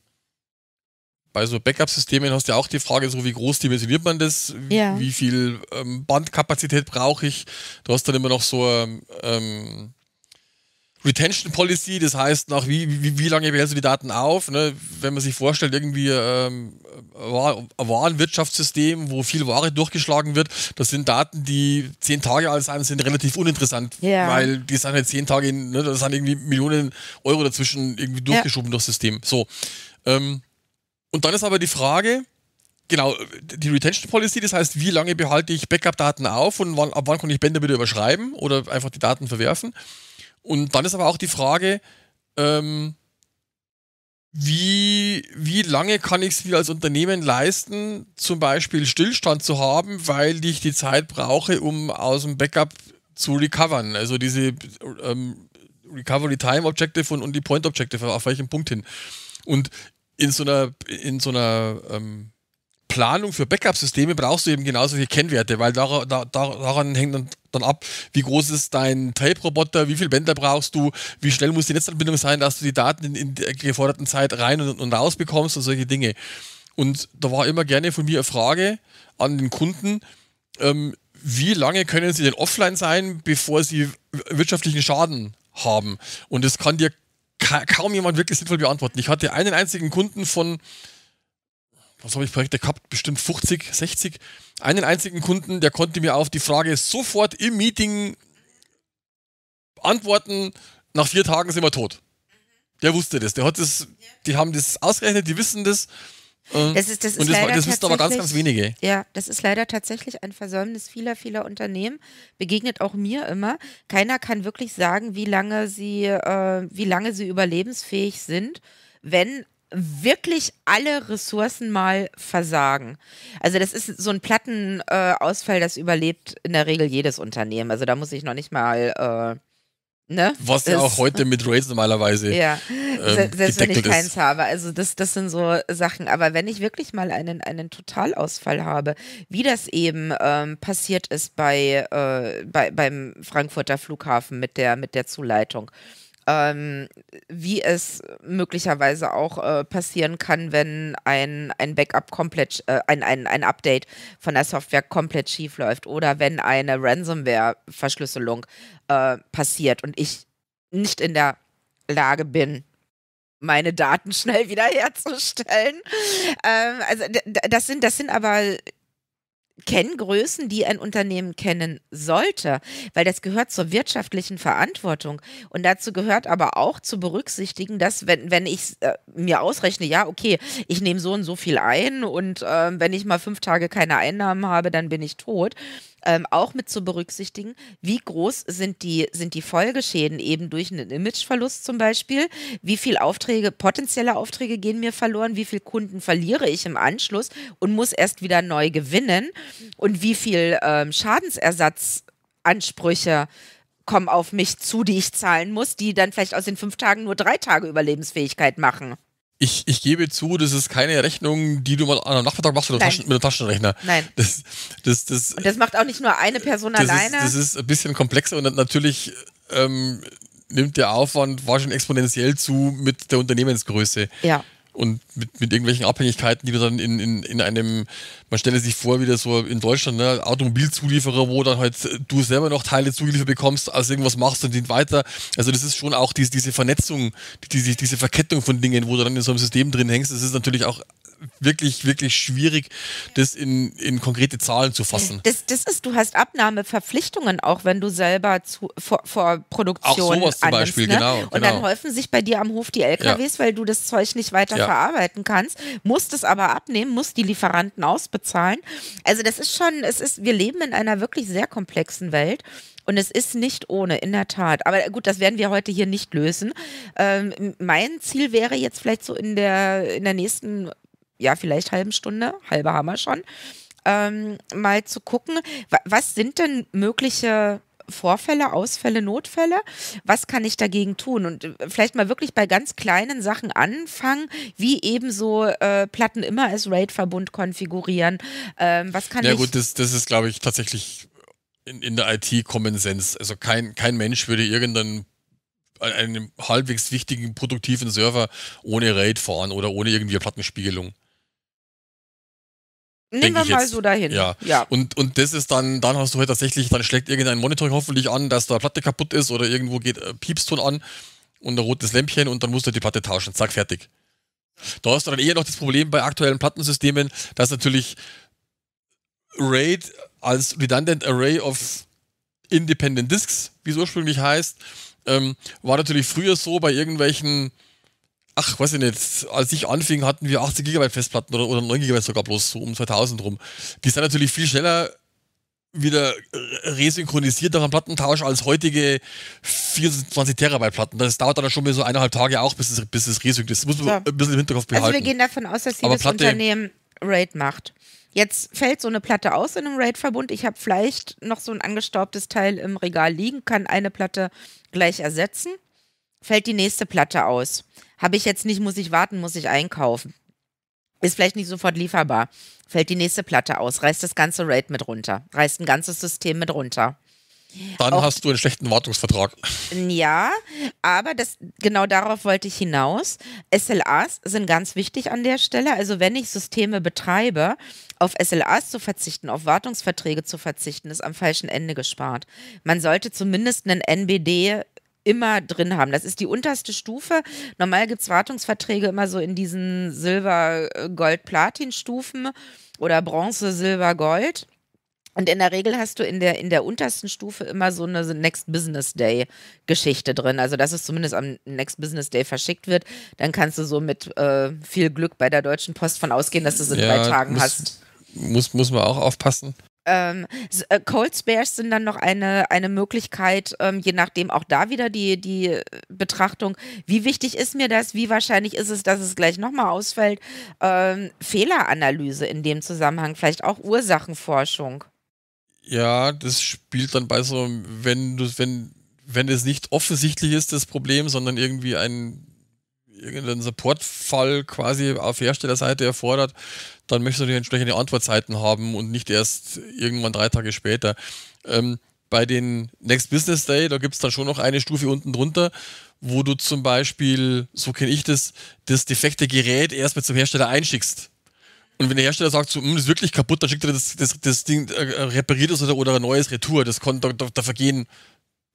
bei so Backup-Systemen hast du ja auch die Frage, so wie groß dimensioniert man das, ja. wie viel ähm, Bandkapazität brauche ich. Du hast dann immer noch so ähm, Retention Policy, das heißt nach wie, wie, wie lange behältst du die Daten auf? Ne? Wenn man sich vorstellt, irgendwie ähm, ein Warenwirtschaftssystem, wo viel Ware durchgeschlagen wird, das sind Daten, die zehn Tage alt sind, sind relativ uninteressant, yeah. weil die sind halt zehn Tage, ne, da sind irgendwie Millionen Euro dazwischen irgendwie durchgeschoben ja. durchs System. So. Ähm, und dann ist aber die Frage, genau, die Retention Policy, das heißt, wie lange behalte ich Backup-Daten auf und wann, ab wann kann ich Bänder wieder überschreiben oder einfach die Daten verwerfen? Und dann ist aber auch die Frage, ähm, wie, wie lange kann ich es mir als Unternehmen leisten, zum Beispiel Stillstand zu haben, weil ich die Zeit brauche, um aus dem Backup zu recovern. Also diese ähm, Recovery Time Objective und, und die Point Objective, auf welchem Punkt hin. Und in so einer, in so einer ähm, Planung für Backup-Systeme brauchst du eben genauso viele Kennwerte, weil dar, dar, daran hängt dann dann ab, wie groß ist dein Tape-Roboter, wie viele Bänder brauchst du, wie schnell muss die Netzanbindung sein, dass du die Daten in, in der geforderten Zeit rein und, und raus bekommst und solche Dinge. Und da war immer gerne von mir eine Frage an den Kunden, ähm, wie lange können sie denn offline sein, bevor sie wirtschaftlichen Schaden haben? Und das kann dir ka kaum jemand wirklich sinnvoll beantworten. Ich hatte einen einzigen Kunden von, was habe ich Projekte gehabt, bestimmt 50, 60, einen einzigen Kunden, der konnte mir auf die Frage sofort im Meeting antworten, nach vier Tagen sind wir tot. Der wusste das, der hat das, die haben das ausgerechnet, die wissen das. Das ist, das ist und das, leider das wissen aber ganz, ganz wenige. Ja, das ist leider tatsächlich ein Versäumnis vieler, vieler Unternehmen. Begegnet auch mir immer. Keiner kann wirklich sagen, wie lange sie, äh, wie lange sie überlebensfähig sind, wenn wirklich alle Ressourcen mal versagen. Also das ist so ein Plattenausfall, äh, das überlebt in der Regel jedes Unternehmen. Also da muss ich noch nicht mal äh, Ne? Was ja auch heute mit Raids normalerweise. Ja, ähm, selbst wenn ich keins ist. habe. Also das, das sind so Sachen. Aber wenn ich wirklich mal einen, einen Totalausfall habe, wie das eben ähm, passiert ist bei, äh, bei, beim Frankfurter Flughafen mit der, mit der Zuleitung ähm, wie es möglicherweise auch äh, passieren kann, wenn ein, ein Backup komplett, äh, ein, ein, ein Update von der Software komplett schief läuft oder wenn eine Ransomware-Verschlüsselung äh, passiert und ich nicht in der Lage bin, meine Daten schnell wiederherzustellen. Ähm, also das sind, das sind aber Kenngrößen, die ein Unternehmen kennen sollte, weil das gehört zur wirtschaftlichen Verantwortung. Und dazu gehört aber auch zu berücksichtigen, dass wenn, wenn ich äh, mir ausrechne, ja, okay, ich nehme so und so viel ein und äh, wenn ich mal fünf Tage keine Einnahmen habe, dann bin ich tot ähm, auch mit zu berücksichtigen, wie groß sind die, sind die Folgeschäden eben durch einen Imageverlust zum Beispiel, wie viele Aufträge, potenzielle Aufträge gehen mir verloren, wie viele Kunden verliere ich im Anschluss und muss erst wieder neu gewinnen und wie viele ähm, Schadensersatzansprüche kommen auf mich zu, die ich zahlen muss, die dann vielleicht aus den fünf Tagen nur drei Tage Überlebensfähigkeit machen. Ich, ich gebe zu, das ist keine Rechnung, die du mal an einem Nachmittag machst mit einem, Taschen, mit dem Taschenrechner. Nein. Das, das, das, und das macht auch nicht nur eine Person das alleine. Ist, das ist ein bisschen komplexer und natürlich ähm, nimmt der Aufwand wahrscheinlich exponentiell zu mit der Unternehmensgröße. Ja und mit, mit irgendwelchen Abhängigkeiten, die du dann in, in, in einem, man stelle sich vor, wie wieder so in Deutschland, ne, Automobilzulieferer, wo dann halt du selber noch Teile zugeliefert bekommst, also irgendwas machst und dient weiter. Also das ist schon auch diese, diese Vernetzung, diese, diese Verkettung von Dingen, wo du dann in so einem System drin hängst, das ist natürlich auch wirklich, wirklich schwierig, das in, in konkrete Zahlen zu fassen. Das, das ist, du hast Abnahmeverpflichtungen, auch wenn du selber zu, vor, vor Produktion Auch sowas zum annimmst, Beispiel, ne? genau, genau, Und dann genau. häufen sich bei dir am Hof die LKWs, ja. weil du das Zeug nicht weiter ja. verarbeiten kannst, musst es aber abnehmen, musst die Lieferanten ausbezahlen. Also das ist schon, es ist, wir leben in einer wirklich sehr komplexen Welt. Und es ist nicht ohne, in der Tat. Aber gut, das werden wir heute hier nicht lösen. Ähm, mein Ziel wäre jetzt vielleicht so in der, in der nächsten ja, vielleicht halben Stunde, halbe haben wir schon, ähm, mal zu gucken, was sind denn mögliche Vorfälle, Ausfälle, Notfälle. Was kann ich dagegen tun? Und äh, vielleicht mal wirklich bei ganz kleinen Sachen anfangen, wie eben so äh, Platten immer als RAID-Verbund konfigurieren. Ähm, was kann ja, ich. Ja, gut, das, das ist, glaube ich, tatsächlich in, in der IT Common Sense. Also kein, kein Mensch würde irgendeinen äh, einen halbwegs wichtigen, produktiven Server ohne RAID fahren oder ohne irgendwie Plattenspiegelung. Nehmen wir mal jetzt. so dahin. Ja. ja. Und, und das ist dann, dann hast du halt tatsächlich, dann schlägt irgendein Monitoring hoffentlich an, dass da Platte kaputt ist oder irgendwo geht äh, Piepston an und ein rotes Lämpchen und dann musst du halt die Platte tauschen. Zack, fertig. Da hast du dann eher noch das Problem bei aktuellen Plattensystemen, dass natürlich RAID als Redundant Array of Independent Discs, wie es ursprünglich heißt, ähm, war natürlich früher so bei irgendwelchen ach, weiß ich nicht, als ich anfing, hatten wir 80 GB Festplatten oder, oder 9 GB sogar bloß so um 2000 rum. Die sind natürlich viel schneller wieder resynchronisiert durch einem Plattentausch als heutige 24 Terabyte Platten. Das dauert dann schon mal so eineinhalb Tage auch, bis es, bis es resynkt ist. Das muss man so. ein bisschen im Hinterkopf behalten. Also wir gehen davon aus, dass jedes Platte Unternehmen RAID macht. Jetzt fällt so eine Platte aus in einem RAID-Verbund. Ich habe vielleicht noch so ein angestaubtes Teil im Regal liegen, kann eine Platte gleich ersetzen, fällt die nächste Platte aus. Habe ich jetzt nicht, muss ich warten, muss ich einkaufen. Ist vielleicht nicht sofort lieferbar. Fällt die nächste Platte aus, reißt das ganze Raid mit runter, reißt ein ganzes System mit runter. Dann Auch, hast du einen schlechten Wartungsvertrag. Ja, aber das, genau darauf wollte ich hinaus. SLAs sind ganz wichtig an der Stelle. Also wenn ich Systeme betreibe, auf SLAs zu verzichten, auf Wartungsverträge zu verzichten, ist am falschen Ende gespart. Man sollte zumindest einen NBD immer drin haben. Das ist die unterste Stufe. Normal gibt es Wartungsverträge immer so in diesen Silber, Gold, Platin-Stufen oder Bronze, Silber, Gold. Und in der Regel hast du in der, in der untersten Stufe immer so eine Next Business Day Geschichte drin. Also, dass es zumindest am Next Business Day verschickt wird. Dann kannst du so mit äh, viel Glück bei der Deutschen Post von ausgehen, dass du es in ja, drei Tagen muss, hast. Muss, muss man auch aufpassen. Ähm, äh, Cold Spares sind dann noch eine, eine Möglichkeit, ähm, je nachdem auch da wieder die, die äh, Betrachtung, wie wichtig ist mir das, wie wahrscheinlich ist es, dass es gleich nochmal ausfällt. Ähm, Fehleranalyse in dem Zusammenhang, vielleicht auch Ursachenforschung. Ja, das spielt dann bei so, wenn du, wenn, wenn es nicht offensichtlich ist, das Problem, sondern irgendwie ein irgendeinen Supportfall quasi auf Herstellerseite erfordert, dann möchtest du die entsprechende Antwortzeiten haben und nicht erst irgendwann drei Tage später. Ähm, bei den Next Business Day, da gibt es dann schon noch eine Stufe unten drunter, wo du zum Beispiel, so kenne ich das, das defekte Gerät erstmal zum Hersteller einschickst. Und wenn der Hersteller sagt, so, hm, das ist wirklich kaputt, dann schickt er das, das, das Ding, äh, repariert oder, oder ein neues Retour. Das kann, da, da, da vergehen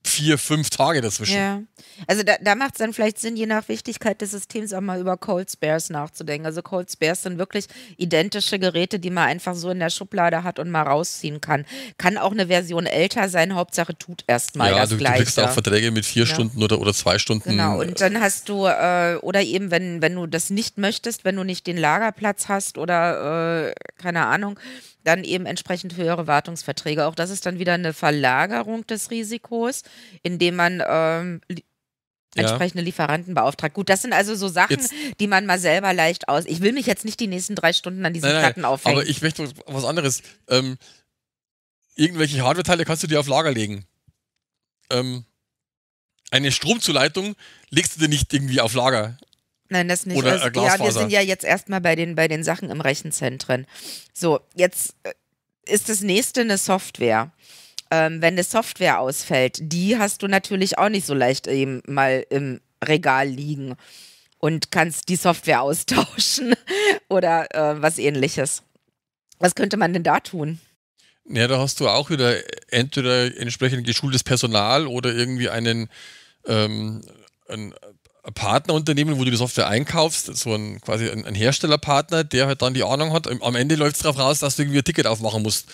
vier, fünf Tage dazwischen. Ja. Also da, da macht es dann vielleicht Sinn, je nach Wichtigkeit des Systems auch mal über Cold Spares nachzudenken. Also Cold Spares sind wirklich identische Geräte, die man einfach so in der Schublade hat und mal rausziehen kann. Kann auch eine Version älter sein, Hauptsache tut erstmal ja, das du, Gleiche. du kriegst auch Verträge mit vier ja. Stunden oder, oder zwei Stunden. Genau, und dann hast du, äh, oder eben, wenn, wenn du das nicht möchtest, wenn du nicht den Lagerplatz hast oder äh, keine Ahnung, dann eben entsprechend höhere Wartungsverträge. Auch das ist dann wieder eine Verlagerung des Risikos, indem man ähm, ja. entsprechende Lieferanten beauftragt. Gut, das sind also so Sachen, jetzt, die man mal selber leicht aus. Ich will mich jetzt nicht die nächsten drei Stunden an diesen Platten nein, aufhängen. Aber ich möchte was anderes. Ähm, irgendwelche Hardware-Teile kannst du dir auf Lager legen. Ähm, eine Stromzuleitung legst du dir nicht irgendwie auf Lager. Nein, das nicht. Oder, also, ja, wir sind ja jetzt erstmal bei den, bei den Sachen im Rechenzentren. So, jetzt äh, ist das nächste eine Software. Ähm, wenn eine Software ausfällt, die hast du natürlich auch nicht so leicht eben mal im Regal liegen und kannst die Software austauschen oder äh, was ähnliches. Was könnte man denn da tun? Ja, da hast du auch wieder entweder entsprechend geschultes Personal oder irgendwie einen, ähm, einen Partnerunternehmen, wo du die Software einkaufst, so ein quasi ein, ein Herstellerpartner, der halt dann die Ahnung hat. Am Ende läuft es darauf raus, dass du irgendwie ein Ticket aufmachen musst.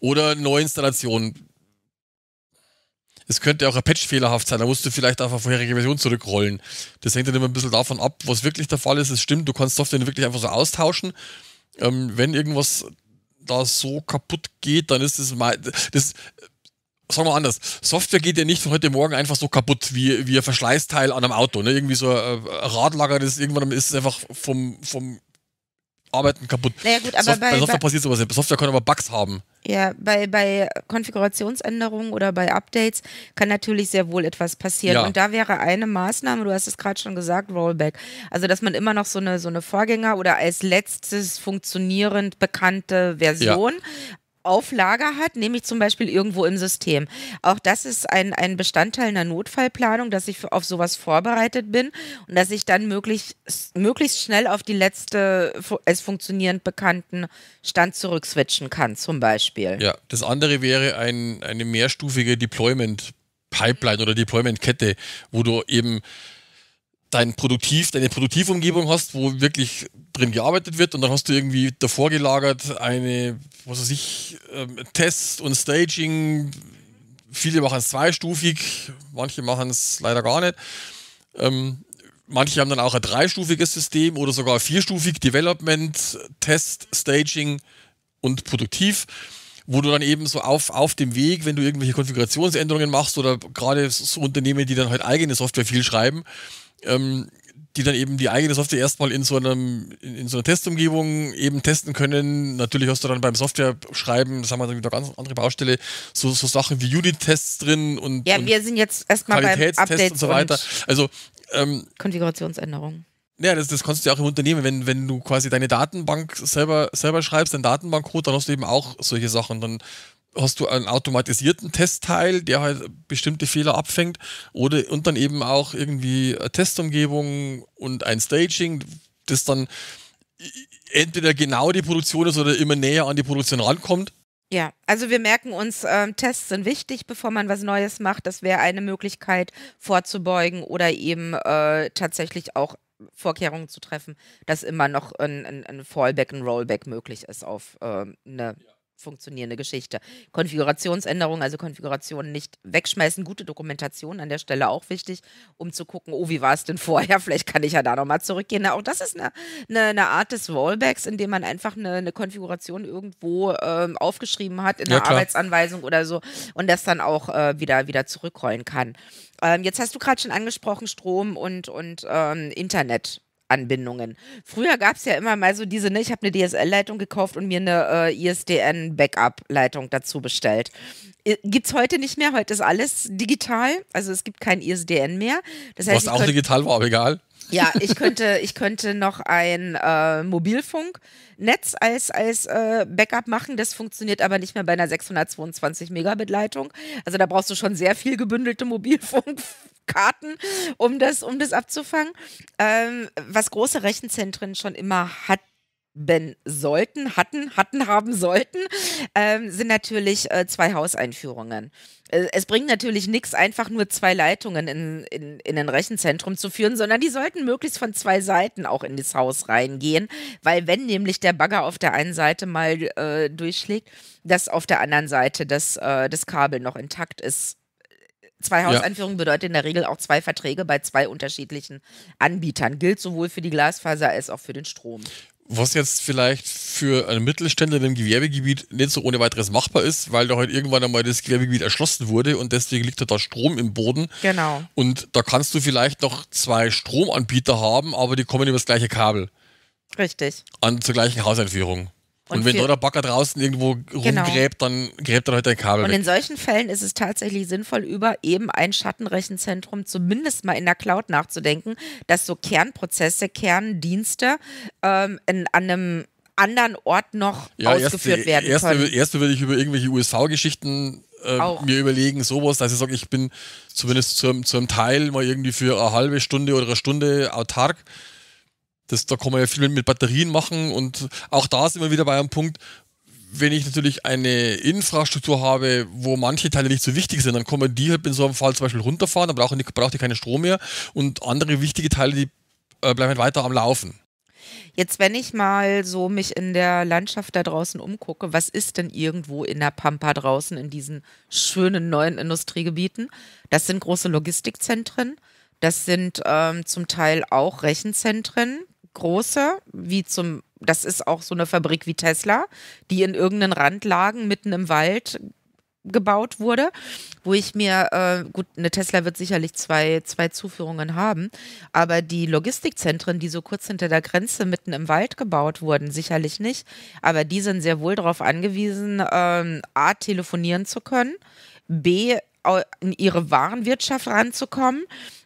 Oder eine Neuinstallation. Es könnte auch ein Patch fehlerhaft sein, da musst du vielleicht auf eine vorherige Version zurückrollen. Das hängt dann immer ein bisschen davon ab, was wirklich der Fall ist. Es stimmt, du kannst Software wirklich einfach so austauschen. Ähm, wenn irgendwas da so kaputt geht, dann ist das, das sagen wir anders, Software geht ja nicht von heute Morgen einfach so kaputt wie, wie ein Verschleißteil an einem Auto. Ne? Irgendwie so äh, ein Radlager, das irgendwann ist einfach vom, vom Arbeiten kaputt. Naja, gut, aber Sof bei, bei, Software bei, passiert sowas nicht. Software kann aber Bugs haben. Ja, bei, bei Konfigurationsänderungen oder bei Updates kann natürlich sehr wohl etwas passieren. Ja. Und da wäre eine Maßnahme, du hast es gerade schon gesagt, Rollback. Also, dass man immer noch so eine, so eine Vorgänger- oder als letztes funktionierend bekannte Version ja auf Lager hat, nämlich zum Beispiel irgendwo im System. Auch das ist ein, ein Bestandteil einer Notfallplanung, dass ich auf sowas vorbereitet bin und dass ich dann möglichst, möglichst schnell auf die letzte es funktionierend bekannten Stand zurückswitchen kann, zum Beispiel. Ja, das andere wäre ein, eine mehrstufige Deployment-Pipeline oder Deployment-Kette, wo du eben dein Produktiv, deine Produktivumgebung hast, wo wirklich drin gearbeitet wird und dann hast du irgendwie davor gelagert eine, was weiß ich, ähm, Tests und Staging. Viele machen es zweistufig, manche machen es leider gar nicht. Ähm, manche haben dann auch ein dreistufiges System oder sogar vierstufig Development, Test, Staging und Produktiv, wo du dann eben so auf, auf dem Weg, wenn du irgendwelche Konfigurationsänderungen machst oder gerade so Unternehmen, die dann halt eigene Software viel schreiben, ähm, die dann eben die eigene Software erstmal in so, einem, in, in, so einer Testumgebung eben testen können. Natürlich hast du dann beim Software-Schreiben, das haben wir dann wieder ganz andere Baustelle, so, so Sachen wie Unit-Tests drin und Ja, und wir sind jetzt erstmal beim und so weiter. Und also ähm, Konfigurationsänderungen. Ja, das, das kannst du ja auch im Unternehmen, wenn, wenn du quasi deine Datenbank selber, selber schreibst, deinen Datenbankcode, dann hast du eben auch solche Sachen. Dann hast du einen automatisierten Testteil, der halt bestimmte Fehler abfängt, oder und dann eben auch irgendwie eine Testumgebung und ein Staging, das dann entweder genau die Produktion ist oder immer näher an die Produktion rankommt. Ja, also wir merken uns, ähm, Tests sind wichtig, bevor man was Neues macht. Das wäre eine Möglichkeit vorzubeugen oder eben äh, tatsächlich auch Vorkehrungen zu treffen, dass immer noch ein, ein, ein Fallback, ein Rollback möglich ist auf äh, eine ja funktionierende Geschichte. Konfigurationsänderungen, also Konfigurationen nicht wegschmeißen, gute Dokumentation an der Stelle auch wichtig, um zu gucken, oh, wie war es denn vorher? Vielleicht kann ich ja da nochmal zurückgehen. Na, auch das ist eine, eine, eine, Art des Rollbacks, indem man einfach eine, eine Konfiguration irgendwo ähm, aufgeschrieben hat in ja, der klar. Arbeitsanweisung oder so und das dann auch äh, wieder, wieder zurückrollen kann. Ähm, jetzt hast du gerade schon angesprochen, Strom und, und ähm, Internet. Anbindungen. Früher gab es ja immer mal so diese, ne, ich habe eine DSL-Leitung gekauft und mir eine äh, ISDN-Backup-Leitung dazu bestellt. Gibt es heute nicht mehr, heute ist alles digital, also es gibt kein ISDN mehr. Das heißt, Was auch digital war, aber egal. Ja, ich könnte, ich könnte noch ein äh, Mobilfunknetz als, als äh, Backup machen. Das funktioniert aber nicht mehr bei einer 622 Megabit Leitung. Also da brauchst du schon sehr viel gebündelte Mobilfunkkarten, um das, um das abzufangen. Ähm, was große Rechenzentren schon immer hatten, haben sollten, hatten, hatten, haben sollten, ähm, sind natürlich äh, zwei Hauseinführungen. Äh, es bringt natürlich nichts, einfach nur zwei Leitungen in, in, in ein Rechenzentrum zu führen, sondern die sollten möglichst von zwei Seiten auch in das Haus reingehen, weil wenn nämlich der Bagger auf der einen Seite mal äh, durchschlägt, dass auf der anderen Seite das, äh, das Kabel noch intakt ist zwei Hauseinführungen ja. bedeutet in der Regel auch zwei Verträge bei zwei unterschiedlichen Anbietern. Gilt sowohl für die Glasfaser als auch für den Strom was jetzt vielleicht für einen Mittelständler im Gewerbegebiet nicht so ohne weiteres machbar ist, weil da halt irgendwann einmal das Gewerbegebiet erschlossen wurde und deswegen liegt da, Strom im Boden. Genau. Und da kannst du vielleicht noch zwei Stromanbieter haben, aber die kommen über das gleiche Kabel. Richtig. An zur gleichen Hauseinführung. Und, und wenn dort der Bagger draußen irgendwo genau. rumgräbt, dann gräbt er halt ein Kabel. Und weg. in solchen Fällen ist es tatsächlich sinnvoll, über eben ein Schattenrechenzentrum zumindest mal in der Cloud nachzudenken, dass so Kernprozesse, Kerndienste ähm, in, an einem anderen Ort noch ja, ausgeführt erste, werden erste, können. Erst würde ich über irgendwelche USV-Geschichten äh, mir überlegen, sowas, dass ich sage, ich bin zumindest zu, zu einem Teil mal irgendwie für eine halbe Stunde oder eine Stunde autark das, da kann man ja viel mit Batterien machen und auch da sind wir wieder bei einem Punkt, wenn ich natürlich eine Infrastruktur habe, wo manche Teile nicht so wichtig sind, dann kann man die halt in so einem Fall zum Beispiel runterfahren, dann braucht die, braucht die keinen Strom mehr und andere wichtige Teile, die äh, bleiben halt weiter am Laufen. Jetzt, wenn ich mal so mich in der Landschaft da draußen umgucke, was ist denn irgendwo in der Pampa draußen in diesen schönen neuen Industriegebieten? Das sind große Logistikzentren, das sind ähm, zum Teil auch Rechenzentren, große, wie zum, das ist auch so eine Fabrik wie Tesla, die in irgendeinen Randlagen mitten im Wald gebaut wurde, wo ich mir, äh, gut, eine Tesla wird sicherlich zwei, zwei Zuführungen haben, aber die Logistikzentren, die so kurz hinter der Grenze mitten im Wald gebaut wurden, sicherlich nicht, aber die sind sehr wohl darauf angewiesen, ähm, a, telefonieren zu können, b, in ihre Warenwirtschaft ranzukommen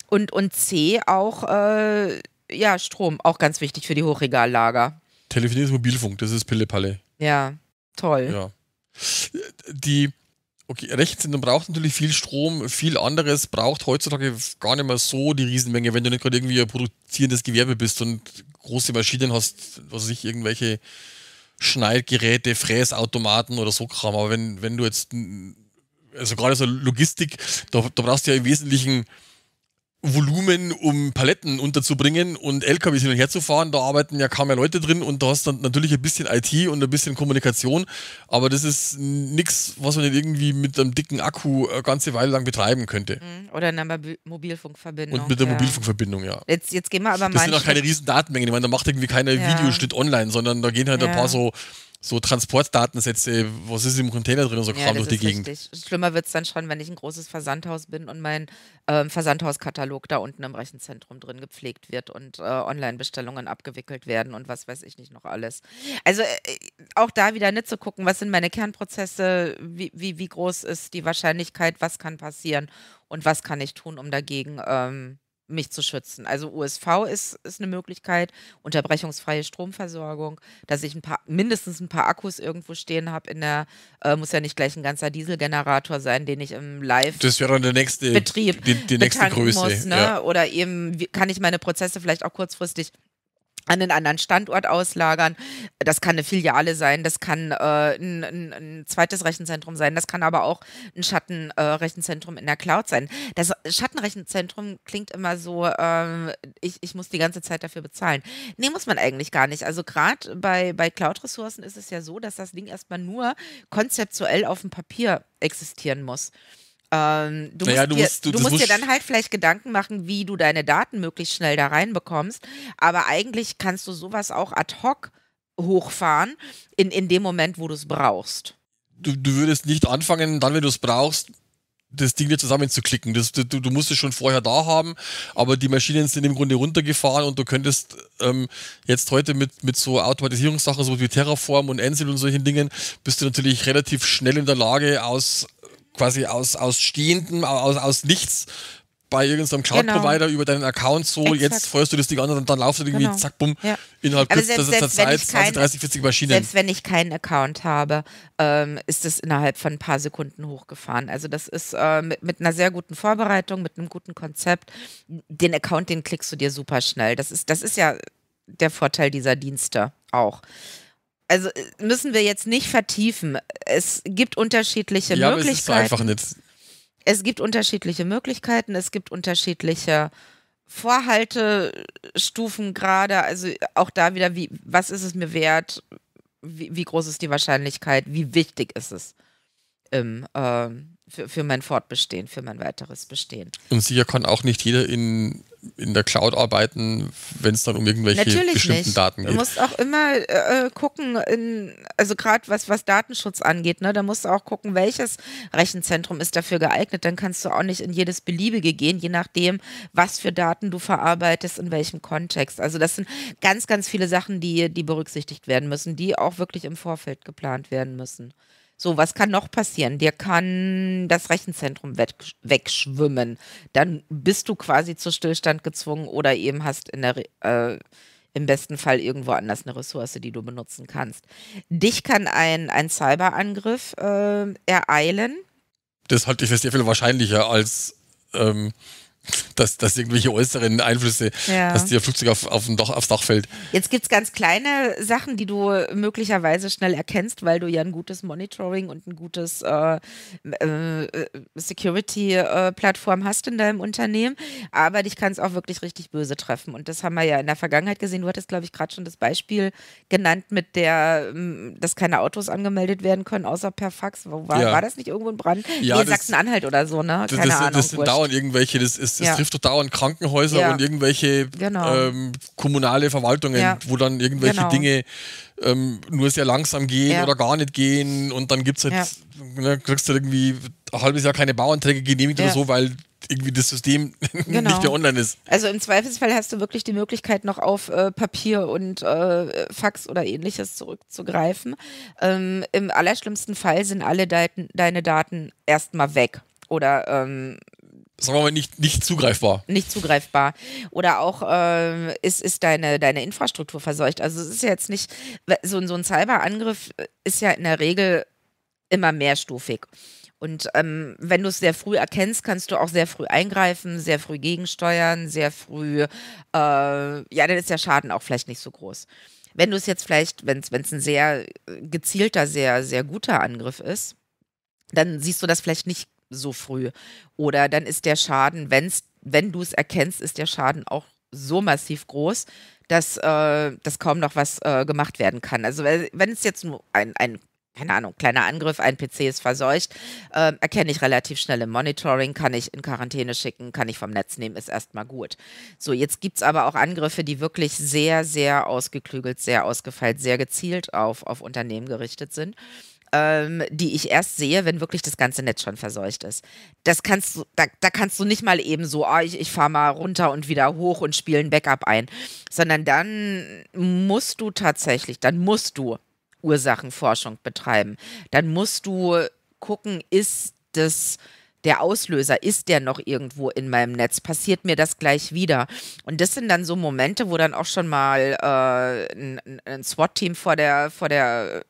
und, und C auch äh, ja, Strom, auch ganz wichtig für die Hochregallager. Telefonie ist Mobilfunk, das ist Pillepalle. Ja, toll. Ja. Die, okay, Rechenzentrum braucht natürlich viel Strom, viel anderes braucht heutzutage gar nicht mehr so die Riesenmenge, wenn du nicht gerade irgendwie ein produzierendes Gewerbe bist und große Maschinen hast, was weiß ich, irgendwelche Schneidgeräte, Fräsautomaten oder so Kram. Aber wenn, wenn du jetzt, also gerade so Logistik, da, da brauchst du ja im Wesentlichen Volumen, um Paletten unterzubringen und LKWs hin und her zu fahren. Da arbeiten ja kaum mehr Leute drin und da hast dann natürlich ein bisschen IT und ein bisschen Kommunikation, aber das ist nichts, was man irgendwie mit einem dicken Akku eine äh, ganze Weile lang betreiben könnte. Mhm. Oder in einer Mobilfunkverbindung. Und mit der ja. Mobilfunkverbindung, ja. Jetzt, jetzt gehen wir aber mal. Das sind auch keine riesen Datenmengen. Ich meine, da macht irgendwie keiner ja. Videoschnitt online, sondern da gehen halt ja. ein paar so so Transportdatensätze, äh, was ist im Container drin und so ja, durch die Gegend. Richtig. Schlimmer wird es dann schon, wenn ich ein großes Versandhaus bin und mein ähm, Versandhauskatalog da unten im Rechenzentrum drin gepflegt wird und äh, Online-Bestellungen abgewickelt werden und was weiß ich nicht noch alles. Also äh, auch da wieder nicht zu gucken, was sind meine Kernprozesse, wie, wie, wie groß ist die Wahrscheinlichkeit, was kann passieren und was kann ich tun, um dagegen ähm, mich zu schützen. Also USV ist, ist eine Möglichkeit, unterbrechungsfreie Stromversorgung, dass ich ein paar, mindestens ein paar Akkus irgendwo stehen habe in der, äh, muss ja nicht gleich ein ganzer Dieselgenerator sein, den ich im Live Das wäre dann der nächste Betrieb die, die nächste Größe. Muss, ne? ja. Oder eben wie, kann ich meine Prozesse vielleicht auch kurzfristig an einen anderen Standort auslagern. Das kann eine Filiale sein, das kann äh, ein, ein, ein, zweites Rechenzentrum sein, das kann aber auch ein Schattenrechenzentrum äh, in der Cloud sein. Das Schattenrechenzentrum klingt immer so, äh, ich, ich muss die ganze Zeit dafür bezahlen. Nee, muss man eigentlich gar nicht. Also gerade bei, bei Cloud-Ressourcen ist es ja so, dass das Ding erstmal nur konzeptuell auf dem Papier existieren muss. Ähm, du, naja, musst du, musst, dir, du, du musst, dir dann halt vielleicht Gedanken machen, wie du deine Daten möglichst schnell da reinbekommst. Aber eigentlich kannst du sowas auch ad hoc hochfahren in, in dem Moment, wo du es brauchst. Du, du würdest nicht anfangen, dann, wenn du es brauchst, das Ding dir zusammenzuklicken. Das, du, du musst es schon vorher da haben, aber die Maschinen sind im Grunde runtergefahren und du könntest ähm, jetzt heute mit, mit so Automatisierungssachen, so wie Terraform und Ansible und solchen Dingen, bist du natürlich relativ schnell in der Lage, aus quasi aus, aus Stehendem, aus, aus nichts bei irgendeinem Cloud-Provider genau. über deinen Account so, Exakt. jetzt feuerst du das Ding an und dann laufst du irgendwie, genau. zack, bumm, ja. innerhalb kürzester Zeit 20, 30, 40 Maschinen. Selbst wenn ich keinen Account habe, ähm, ist das innerhalb von ein paar Sekunden hochgefahren. Also das ist äh, mit, mit, einer sehr guten Vorbereitung, mit einem guten Konzept. Den Account, den klickst du dir super schnell. Das ist, das ist ja der Vorteil dieser Dienste auch also äh, müssen wir jetzt nicht vertiefen. Es gibt unterschiedliche ja, Möglichkeiten. Aber es, ist einfach es gibt unterschiedliche Möglichkeiten, es gibt unterschiedliche Vorhaltestufen gerade. Also auch da wieder, wie, was ist es mir wert? Wie, wie groß ist die Wahrscheinlichkeit? Wie wichtig ist es im, ähm, äh, für, für mein Fortbestehen, für mein weiteres Bestehen? Und sicher kann auch nicht jeder in in der Cloud arbeiten, wenn es dann um irgendwelche Natürlich bestimmten nicht. Daten geht. Du musst auch immer äh, äh gucken, in, also gerade was, was Datenschutz angeht, ne, da musst du auch gucken, welches Rechenzentrum ist dafür geeignet. Dann kannst du auch nicht in jedes beliebige gehen, je nachdem, was für Daten du verarbeitest, in welchem Kontext. Also das sind ganz, ganz viele Sachen, die, die berücksichtigt werden müssen, die auch wirklich im Vorfeld geplant werden müssen. So, was kann noch passieren? Dir kann das Rechenzentrum wegschwimmen. Dann bist du quasi zu Stillstand gezwungen oder eben hast in der, äh, im besten Fall irgendwo anders eine Ressource, die du benutzen kannst. Dich kann ein, ein Cyberangriff äh, ereilen. Das halte ich für sehr viel wahrscheinlicher als ähm, dass, dass irgendwelche äußeren Einflüsse, ja. dass dir Flugzeug auf, auf Dach, aufs Dach fällt. Jetzt gibt es ganz kleine Sachen, die du möglicherweise schnell erkennst, weil du ja ein gutes Monitoring und ein gutes äh, äh, Security-Plattform äh, hast in deinem Unternehmen. Aber dich kann es auch wirklich richtig böse treffen. Und das haben wir ja in der Vergangenheit gesehen. Du hattest, glaube ich, gerade schon das Beispiel genannt mit der, hm, dass keine Autos angemeldet werden können, außer per Fax. Wo war, ja. war das nicht irgendwo in Brand? Ja, nee, Sachsen-Anhalt oder so, ne? Keine das, Ahnung. Das sind dauernd irgendwelche, das ist es, das ja. trifft doch dauernd Krankenhäuser ja. und irgendwelche genau. ähm, kommunale Verwaltungen, ja. wo dann irgendwelche genau. Dinge ähm, nur sehr langsam gehen oder gar nicht gehen und dann gibt's halt, ne, kriegst du halt irgendwie ein halbes Jahr keine Bauanträge genehmigt oder so, weil irgendwie das System genau. nicht mehr online ist. Also im Zweifelsfall hast du wirklich die Möglichkeit, noch auf äh, Papier und äh, Fax oder ähnliches zurückzugreifen. Ähm, Im allerschlimmsten Fall sind alle de deine Daten erstmal weg oder ähm, sagen wir mal, nicht, nicht zugreifbar. Nicht zugreifbar. Oder auch äh, ist, ist deine, deine Infrastruktur verseucht. Also es ist ja jetzt nicht, so, so ein Cyberangriff ist ja in der Regel immer mehrstufig. Und ähm, wenn du es sehr früh erkennst, kannst du auch sehr früh eingreifen, sehr früh gegensteuern, sehr früh, äh, ja, dann ist der Schaden auch vielleicht nicht so groß. Wenn du es jetzt vielleicht, wenn es ein sehr äh, gezielter, sehr, sehr guter Angriff ist, dann siehst du das vielleicht nicht so früh. Oder dann ist der Schaden, wenn's, wenn du es erkennst, ist der Schaden auch so massiv groß, dass, äh, dass kaum noch was äh, gemacht werden kann. Also äh, wenn es jetzt nur ein, ein keine Ahnung, kleiner Angriff, ein PC ist verseucht, äh, erkenne ich relativ schnell im Monitoring, kann ich in Quarantäne schicken, kann ich vom Netz nehmen, ist erstmal gut. So, jetzt gibt es aber auch Angriffe, die wirklich sehr, sehr ausgeklügelt, sehr ausgefeilt, sehr gezielt auf, auf Unternehmen gerichtet sind ähm, die ich erst sehe, wenn wirklich das ganze Netz schon verseucht ist. Das kannst du, da, da kannst du nicht mal eben so, ah, ich, ich fahre mal runter und wieder hoch und spiele ein Backup ein, sondern dann musst du tatsächlich, dann musst du Ursachenforschung betreiben. Dann musst du gucken, ist das der Auslöser, ist der noch irgendwo in meinem Netz? Passiert mir das gleich wieder? Und das sind dann so Momente, wo dann auch schon mal äh, ein, ein SWAT-Team vor der, vor der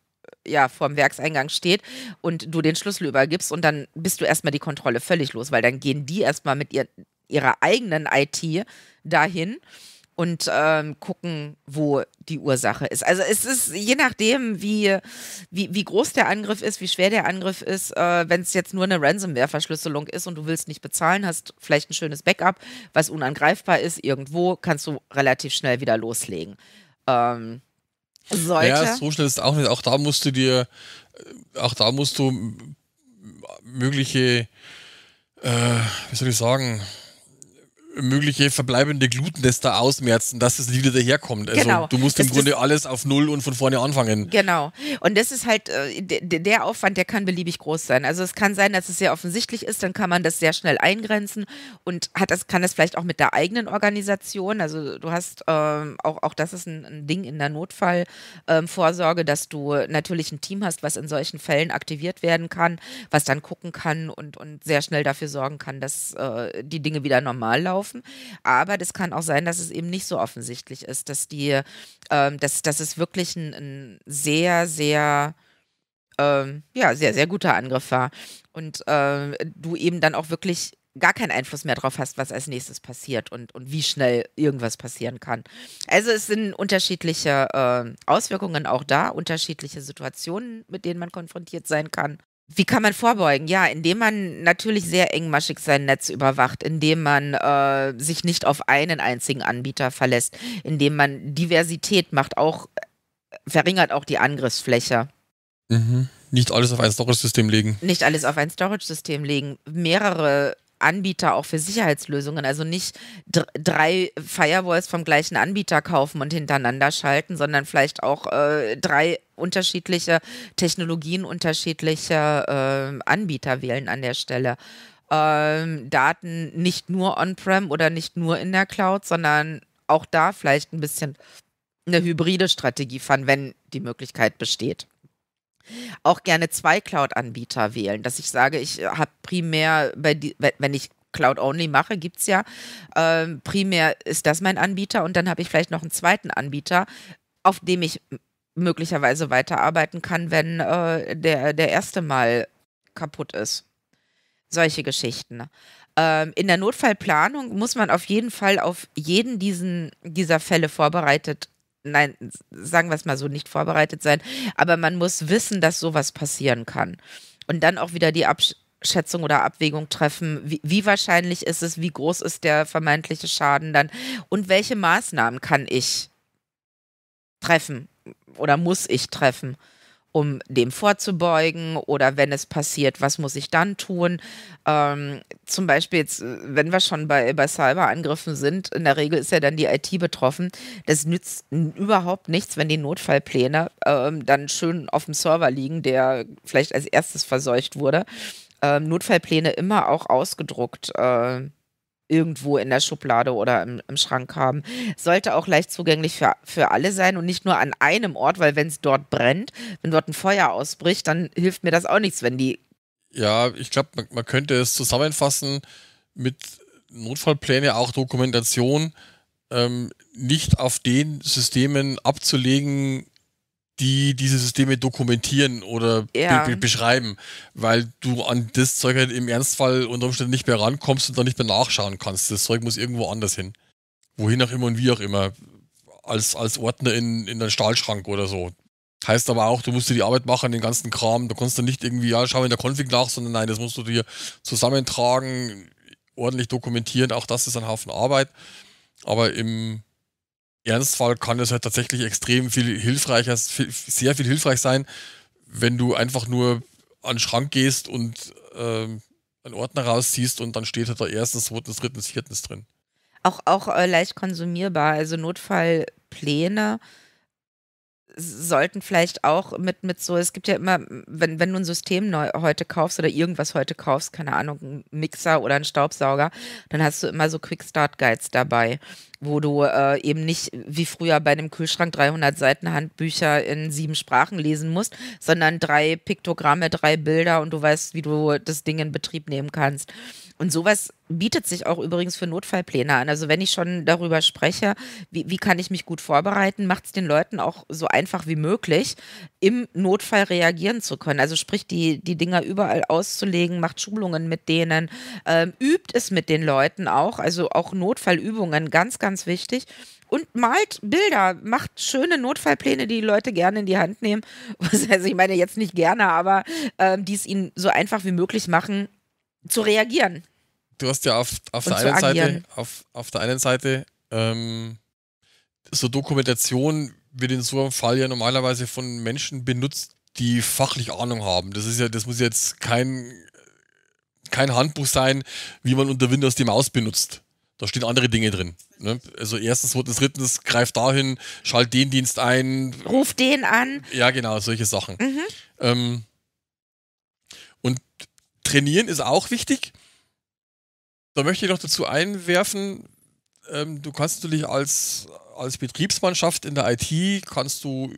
ja, vorm Werkseingang steht und du den Schlüssel übergibst und dann bist du erstmal die Kontrolle völlig los, weil dann gehen die erstmal mit ihr, ihrer eigenen IT dahin und ähm, gucken, wo die Ursache ist. Also es ist je nachdem, wie, wie, wie groß der Angriff ist, wie schwer der Angriff ist, äh, wenn es jetzt nur eine Ransomware-Verschlüsselung ist und du willst nicht bezahlen, hast vielleicht ein schönes Backup, was unangreifbar ist, irgendwo kannst du relativ schnell wieder loslegen. Ähm, sollte. Ja, so schnell ist es auch nicht. Auch da musst du dir, äh, auch da musst du mögliche, äh, wie soll ich sagen, mögliche verbleibende Glutnester ausmerzen, dass es das wieder daherkommt. Also genau. du musst im das Grunde alles auf Null und von vorne anfangen. Genau. Und das ist halt, äh, der Aufwand, der kann beliebig groß sein. Also es kann sein, dass es sehr offensichtlich ist, dann kann man das sehr schnell eingrenzen und hat das, kann das vielleicht auch mit der eigenen Organisation, also du hast ähm, auch, auch das ist ein, ein Ding in der Notfallvorsorge, ähm, dass du natürlich ein Team hast, was in solchen Fällen aktiviert werden kann, was dann gucken kann und, und sehr schnell dafür sorgen kann, dass äh, die Dinge wieder normal laufen laufen. Aber das kann auch sein, dass es eben nicht so offensichtlich ist, dass die, ähm, dass, dass es wirklich ein, ein sehr, sehr ähm, ja, sehr, sehr guter Angriff war. Und äh, du eben dann auch wirklich gar keinen Einfluss mehr drauf hast, was als nächstes passiert und, und wie schnell irgendwas passieren kann. Also es sind unterschiedliche äh, Auswirkungen auch da, unterschiedliche Situationen, mit denen man konfrontiert sein kann. Wie kann man vorbeugen? Ja, indem man natürlich sehr engmaschig sein Netz überwacht, indem man äh, sich nicht auf einen einzigen Anbieter verlässt, indem man Diversität macht, auch äh, verringert auch die Angriffsfläche. Mhm. Nicht alles auf ein Storage-System legen. Nicht alles auf ein Storage-System legen. Mehrere Anbieter auch für Sicherheitslösungen. Also nicht drei Firewalls vom gleichen Anbieter kaufen und hintereinander schalten, sondern vielleicht auch äh, drei unterschiedliche Technologien, unterschiedliche äh, Anbieter wählen an der Stelle. Ähm, Daten nicht nur on-prem oder nicht nur in der Cloud, sondern auch da vielleicht ein bisschen eine hybride Strategie fahren, wenn die Möglichkeit besteht auch gerne zwei Cloud-Anbieter wählen, dass ich sage, ich äh, habe primär, bei die, wenn ich Cloud-Only mache, gibt es ja, äh, primär ist das mein Anbieter und dann habe ich vielleicht noch einen zweiten Anbieter, auf dem ich möglicherweise weiterarbeiten kann, wenn äh, der, der erste Mal kaputt ist. Solche Geschichten. Ähm, in der Notfallplanung muss man auf jeden Fall auf jeden diesen, dieser Fälle vorbereitet nein, sagen wir es mal so, nicht vorbereitet sein. Aber man muss wissen, dass sowas passieren kann. Und dann auch wieder die Abschätzung oder Abwägung treffen, wie, wie wahrscheinlich ist es, wie groß ist der vermeintliche Schaden dann und welche Maßnahmen kann ich treffen oder muss ich treffen um dem vorzubeugen oder wenn es passiert, was muss ich dann tun? Ähm, zum Beispiel jetzt, äh, wenn wir schon bei, bei Cyberangriffen sind, in der Regel ist ja dann die IT betroffen. Das nützt überhaupt nichts, wenn die Notfallpläne ähm, dann schön auf dem Server liegen, der vielleicht als erstes verseucht wurde. Ähm, Notfallpläne immer auch ausgedruckt. Äh, irgendwo in der Schublade oder im, im, Schrank haben. Sollte auch leicht zugänglich für, für alle sein und nicht nur an einem Ort, weil wenn es dort brennt, wenn dort ein Feuer ausbricht, dann hilft mir das auch nichts, wenn die. Ja, ich glaube, man, man, könnte es zusammenfassen mit Notfallpläne, auch Dokumentation, ähm, nicht auf den Systemen abzulegen, die diese Systeme dokumentieren oder ja. be beschreiben, weil du an das Zeug halt im Ernstfall unter Umständen nicht mehr rankommst und dann nicht mehr nachschauen kannst. Das Zeug muss irgendwo anders hin. Wohin auch immer und wie auch immer. Als, als Ordner in, in einen Stahlschrank oder so. Heißt aber auch, du musst dir die Arbeit machen, den ganzen Kram. Da kannst du nicht irgendwie, ja, schau in der Config nach, sondern nein, das musst du dir zusammentragen, ordentlich dokumentieren. Auch das ist ein Haufen Arbeit. Aber im Ernstfall kann es halt tatsächlich extrem viel hilfreicher, sehr viel hilfreich sein, wenn du einfach nur an den Schrank gehst und äh, einen Ordner rausziehst und dann steht halt da erstens, zweitens, drittens, viertens drin. Auch, auch äh, leicht konsumierbar, also Notfallpläne sollten vielleicht auch mit, mit so, es gibt ja immer, wenn, wenn du ein System neu, heute kaufst oder irgendwas heute kaufst, keine Ahnung, ein Mixer oder ein Staubsauger, dann hast du immer so Quick-Start-Guides dabei, wo du äh, eben nicht wie früher bei einem Kühlschrank 300 Seiten Handbücher in sieben Sprachen lesen musst, sondern drei Piktogramme, drei Bilder und du weißt, wie du das Ding in Betrieb nehmen kannst. Und sowas bietet sich auch übrigens für Notfallpläne an. Also wenn ich schon darüber spreche, wie, wie kann ich mich gut vorbereiten, macht es den Leuten auch so einfach wie möglich, im Notfall reagieren zu können. Also sprich, die, die Dinger überall auszulegen, macht Schulungen mit denen, ähm, übt es mit den Leuten auch. Also auch Notfallübungen, ganz, ganz wichtig und malt Bilder, macht schöne Notfallpläne, die die Leute gerne in die Hand nehmen. Also ich meine jetzt nicht gerne, aber ähm, die es ihnen so einfach wie möglich machen, zu reagieren du hast ja auf, auf der einen Seite, auf, auf der einen Seite ähm, so Dokumentation wird in so einem Fall ja normalerweise von Menschen benutzt, die fachlich Ahnung haben. Das ist ja, das muss jetzt kein, kein Handbuch sein, wie man unter Windows die Maus benutzt. Da stehen andere Dinge drin. Ne? Also erstens, zweitens, drittens, greif dahin, schalt den Dienst ein. Ruf den an. Ja, genau, solche Sachen. Mhm. Ähm, und trainieren ist auch wichtig. Da möchte ich noch dazu einwerfen, ähm, du kannst natürlich als, als Betriebsmannschaft in der IT, kannst du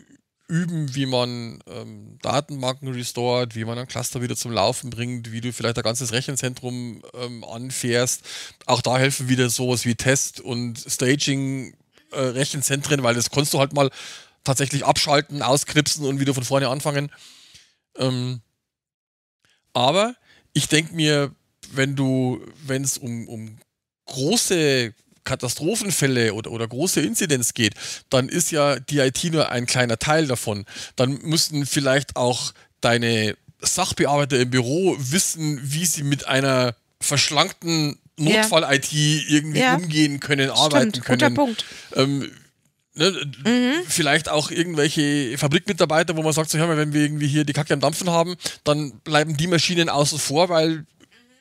üben, wie man ähm, Datenbanken restort, wie man ein Cluster wieder zum Laufen bringt, wie du vielleicht ein ganzes Rechenzentrum ähm, anfährst. Auch da helfen wieder sowas wie Test und Staging äh, Rechenzentren, weil das konntest du halt mal tatsächlich abschalten, ausknipsen und wieder von vorne anfangen. Ähm, aber ich denke mir, wenn du, wenn es um, um große Katastrophenfälle oder, oder große Inzidenz geht, dann ist ja die IT nur ein kleiner Teil davon. Dann müssten vielleicht auch deine Sachbearbeiter im Büro wissen, wie sie mit einer verschlankten Notfall-IT irgendwie ja. umgehen können, arbeiten Stimmt, guter können. Punkt. Ähm, Ne, mhm. vielleicht auch irgendwelche Fabrikmitarbeiter, wo man sagt, so, hör mal, wenn wir irgendwie hier die Kacke am Dampfen haben, dann bleiben die Maschinen außen vor, weil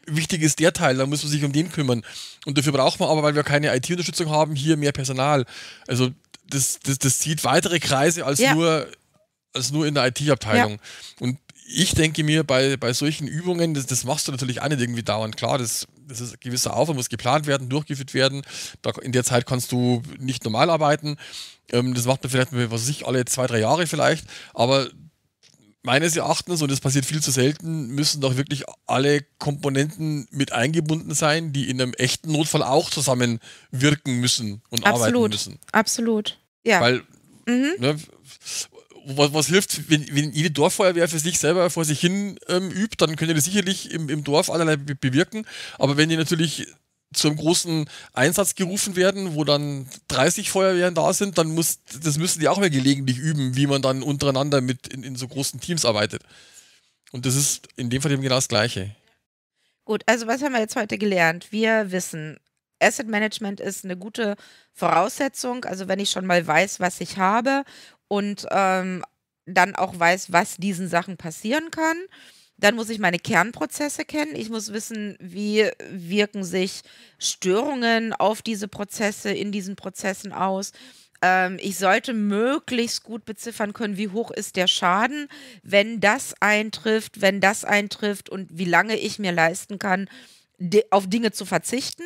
wichtig ist der Teil, da muss man sich um den kümmern. Und dafür braucht man aber, weil wir keine IT-Unterstützung haben, hier mehr Personal. Also das, das, das zieht weitere Kreise als, ja. nur, als nur in der IT-Abteilung. Ja. Und ich denke mir, bei, bei solchen Übungen, das, das machst du natürlich auch nicht irgendwie dauernd. Klar, das, das ist ein gewisser Aufwand, muss geplant werden, durchgeführt werden. Da, in der Zeit kannst du nicht normal arbeiten. Ähm, das macht man vielleicht, was weiß ich, alle zwei, drei Jahre vielleicht. Aber meines Erachtens, und das passiert viel zu selten, müssen doch wirklich alle Komponenten mit eingebunden sein, die in einem echten Notfall auch zusammenwirken müssen und Absolut. arbeiten müssen. Absolut. Ja. Weil, mhm. ne, was, was, hilft, wenn, wenn, jede Dorffeuerwehr für sich selber vor sich hin ähm, übt, dann könnt ihr das sicherlich im, im Dorf allerlei bewirken. Aber wenn ihr natürlich zum großen Einsatz gerufen werden, wo dann 30 Feuerwehren da sind, dann muss, das müssen die auch mal gelegentlich üben, wie man dann untereinander mit in, in so großen Teams arbeitet. Und das ist in dem Fall eben genau das Gleiche. Gut, also was haben wir jetzt heute gelernt? Wir wissen, Asset Management ist eine gute Voraussetzung. Also wenn ich schon mal weiß, was ich habe und ähm, dann auch weiß, was diesen Sachen passieren kann dann muss ich meine Kernprozesse kennen. Ich muss wissen, wie wirken sich Störungen auf diese Prozesse, in diesen Prozessen aus ähm, ich sollte möglichst gut beziffern können, wie hoch ist der Schaden, wenn das eintrifft, wenn das eintrifft und wie lange ich mir leisten kann, auf Dinge zu verzichten.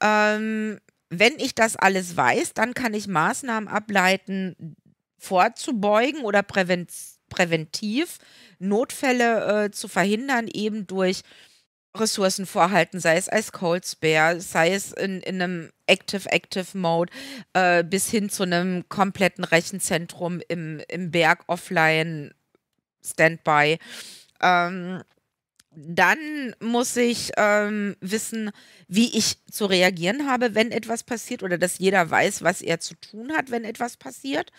Ähm, wenn ich das alles weiß, dann kann ich Maßnahmen ableiten, vorzubeugen oder Prävention präventiv Notfälle äh, zu verhindern, eben durch Ressourcen vorhalten, sei es als Cold Spare, sei es in, in einem Active-Active-Mode, äh, bis hin zu einem kompletten Rechenzentrum im, im Berg offline Standby. Ähm, dann muss ich ähm, wissen, wie ich zu reagieren habe, wenn etwas passiert, oder dass jeder weiß, was er zu tun hat, wenn etwas passiert.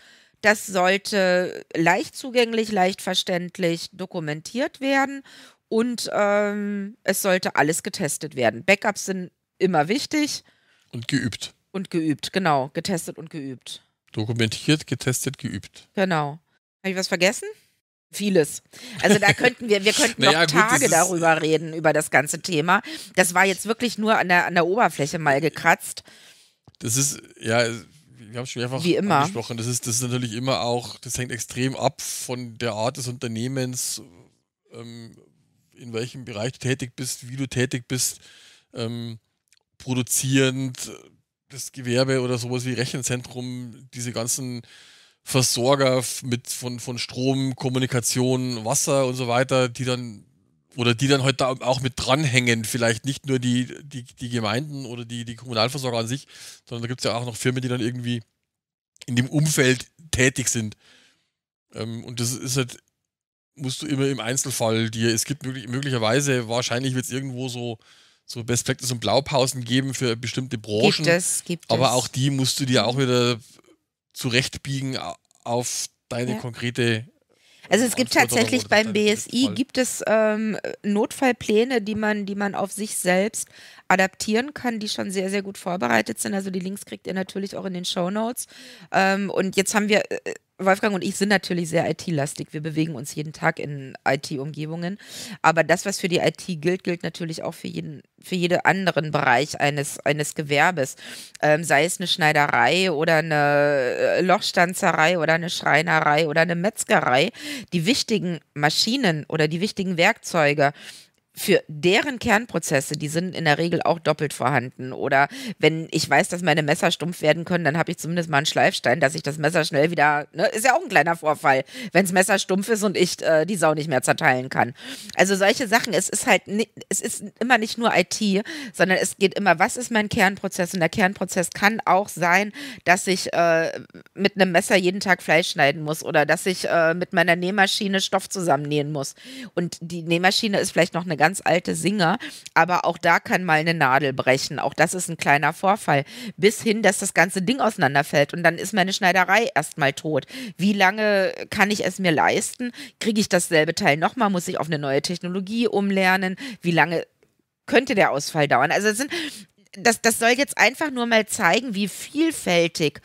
Das sollte leicht zugänglich, leicht verständlich dokumentiert werden und ähm, es sollte alles getestet werden. Backups sind immer wichtig. Und geübt. Und geübt, genau. Getestet und geübt. Dokumentiert, getestet, geübt. Genau. Habe ich was vergessen? Vieles. Also da könnten wir, wir könnten naja, noch Tage gut, darüber reden, über das ganze Thema. Das war jetzt wirklich nur an der, an der Oberfläche mal gekratzt. Das ist, ja, wir haben schon mehrfach Wie immer. angesprochen, das ist, das ist natürlich immer auch, das hängt extrem ab von der Art des Unternehmens, ähm, in welchem Bereich du tätig bist, wie du tätig bist, ähm, produzierend, das Gewerbe oder sowas wie Rechenzentrum, diese ganzen Versorger mit von, von Strom, Kommunikation, Wasser und so weiter, die dann oder die dann heute halt da auch mit dranhängen, vielleicht nicht nur die, die, die Gemeinden oder die, die Kommunalversorger an sich, sondern da gibt es ja auch noch Firmen, die dann irgendwie in dem Umfeld tätig sind. Ähm, und das ist halt, musst du immer im Einzelfall dir, es gibt möglich, möglicherweise, wahrscheinlich wird es irgendwo so, so Best Practice und Blaupausen geben für bestimmte Branchen. Gibt es, gibt aber es. auch die musst du dir auch wieder zurechtbiegen auf deine ja. konkrete also es gibt tatsächlich beim halt BSI gibt es ähm, Notfallpläne, die man, die man auf sich selbst adaptieren kann, die schon sehr, sehr gut vorbereitet sind. Also die Links kriegt ihr natürlich auch in den Show Notes. Ähm, und jetzt haben wir äh, Wolfgang und ich sind natürlich sehr IT-lastig. Wir bewegen uns jeden Tag in IT-Umgebungen. Aber das, was für die IT gilt, gilt natürlich auch für jeden, für jeden anderen Bereich eines, eines Gewerbes. Ähm, sei es eine Schneiderei oder eine äh, Lochstanzerei oder eine Schreinerei oder eine Metzgerei. Die wichtigen Maschinen oder die wichtigen Werkzeuge, für deren Kernprozesse, die sind in der Regel auch doppelt vorhanden. Oder wenn ich weiß, dass meine Messer stumpf werden können, dann habe ich zumindest mal einen Schleifstein, dass ich das Messer schnell wieder. Ne, ist ja auch ein kleiner Vorfall, wenn das Messer stumpf ist und ich äh, die Sau nicht mehr zerteilen kann. Also solche Sachen, es ist halt, es ist immer nicht nur IT, sondern es geht immer, was ist mein Kernprozess? Und der Kernprozess kann auch sein, dass ich äh, mit einem Messer jeden Tag Fleisch schneiden muss oder dass ich äh, mit meiner Nähmaschine Stoff zusammennähen muss. Und die Nähmaschine ist vielleicht noch eine ganz alte Singer, aber auch da kann mal eine Nadel brechen. Auch das ist ein kleiner Vorfall. Bis hin, dass das ganze Ding auseinanderfällt und dann ist meine Schneiderei erstmal tot. Wie lange kann ich es mir leisten? Kriege ich dasselbe Teil nochmal? Muss ich auf eine neue Technologie umlernen? Wie lange könnte der Ausfall dauern? Also es sind das, das soll jetzt einfach nur mal zeigen, wie vielfältig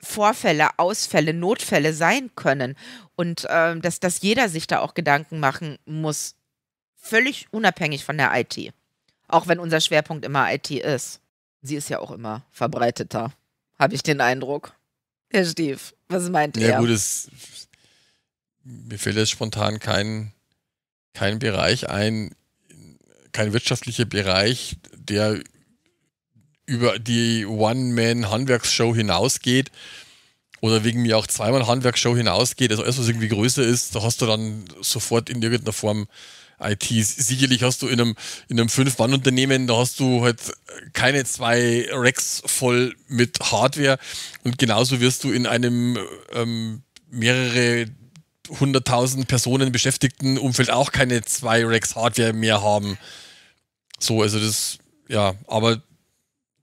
Vorfälle, Ausfälle, Notfälle sein können und äh, dass, dass jeder sich da auch Gedanken machen muss, völlig unabhängig von der IT. Auch wenn unser Schwerpunkt immer IT ist. Sie ist ja auch immer verbreiteter, habe ich den Eindruck. Herr Stief, was meint ja, er? Ja gut, es, mir fällt jetzt spontan kein, kein Bereich ein, kein wirtschaftlicher Bereich, der über die One-Man-Handwerksshow hinausgeht oder wegen mir auch zweimal Handwerksshow hinausgeht. Also alles, was irgendwie größer ist, da hast du dann sofort in irgendeiner Form IT. Sicherlich hast du in einem, in einem Fünf-Mann-Unternehmen, da hast du halt keine zwei Racks voll mit Hardware und genauso wirst du in einem ähm, mehrere hunderttausend Personen beschäftigten Umfeld auch keine zwei Racks Hardware mehr haben. So, also das, ja, aber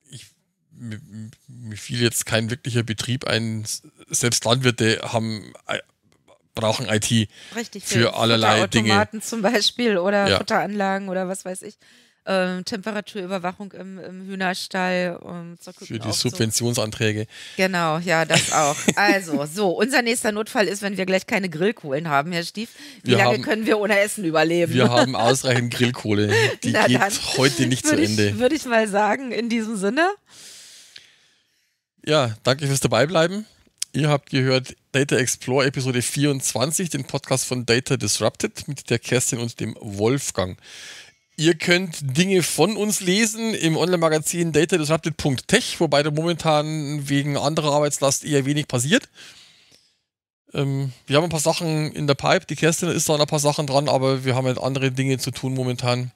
ich, mir, mir fiel jetzt kein wirklicher Betrieb ein. Selbst Landwirte haben äh, brauchen IT Richtig, für allerlei Dinge. Automaten zum Beispiel oder ja. Futteranlagen oder was weiß ich. Ähm, Temperaturüberwachung im, im Hühnerstall. Um, Für die Subventionsanträge. So. Genau, ja, das auch. Also, so, unser nächster Notfall ist, wenn wir gleich keine Grillkohlen haben, Herr Stief. Wie wir lange haben, können wir ohne Essen überleben? Wir haben ausreichend Grillkohle. Die Na geht heute nicht zu Ende. Ich, würde ich mal sagen, in diesem Sinne. Ja, danke fürs Dabeibleiben. Ihr habt gehört Data Explore Episode 24, den Podcast von Data Disrupted mit der Kerstin und dem Wolfgang. Ihr könnt Dinge von uns lesen im Online-Magazin datadisrupted.tech, wobei da momentan wegen anderer Arbeitslast eher wenig passiert. Ähm, wir haben ein paar Sachen in der Pipe, die Kerstin ist da an ein paar Sachen dran, aber wir haben halt andere Dinge zu tun momentan.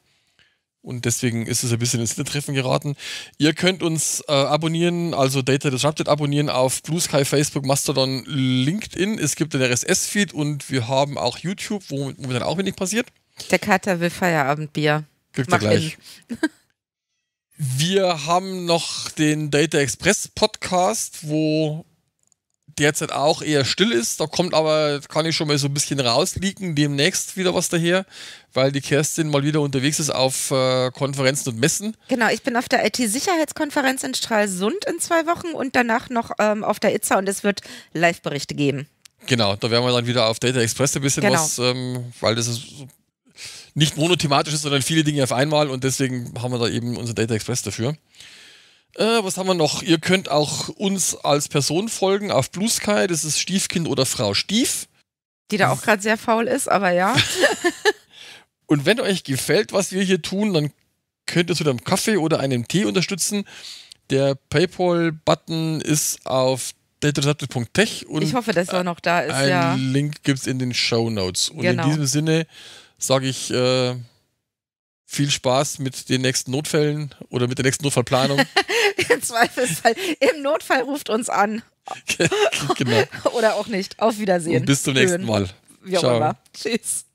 Und deswegen ist es ein bisschen ins Hintertreffen geraten. Ihr könnt uns äh, abonnieren, also Data Disrupted abonnieren auf Blue Sky, Facebook, Mastodon, LinkedIn. Es gibt den RSS-Feed und wir haben auch YouTube, wo, wo dann auch wenig passiert. Der Kater will Feierabendbier. Kriegt er gleich. wir haben noch den Data Express Podcast, wo derzeit auch eher still ist. Da kommt aber, kann ich schon mal so ein bisschen rausliegen, demnächst wieder was daher, weil die Kerstin mal wieder unterwegs ist auf äh, Konferenzen und Messen. Genau, ich bin auf der IT-Sicherheitskonferenz in Stralsund in zwei Wochen und danach noch ähm, auf der ITSA und es wird Live-Berichte geben. Genau, da werden wir dann wieder auf Data Express ein bisschen genau. was, ähm, weil das ist nicht monothematisch ist, sondern viele Dinge auf einmal und deswegen haben wir da eben unser Data Express dafür. Äh, was haben wir noch? Ihr könnt auch uns als Person folgen auf Blue Sky. Das ist Stiefkind oder Frau Stief. Die da auch gerade sehr faul ist, aber ja. Und wenn euch gefällt, was wir hier tun, dann könnt ihr es mit einem Kaffee oder einem Tee unterstützen. Der PayPal-Button ist auf datadotted.tech ich hoffe, dass er noch da ist. Ein ja. Link gibt es in den Show Notes. Und genau. in diesem Sinne sage ich äh, viel Spaß mit den nächsten Notfällen oder mit der nächsten Notfallplanung. Im Zweifelsfall. Im Notfall ruft uns an. genau. Oder auch nicht. Auf Wiedersehen. Und bis zum nächsten Mal. Wie Ciao. Tschüss.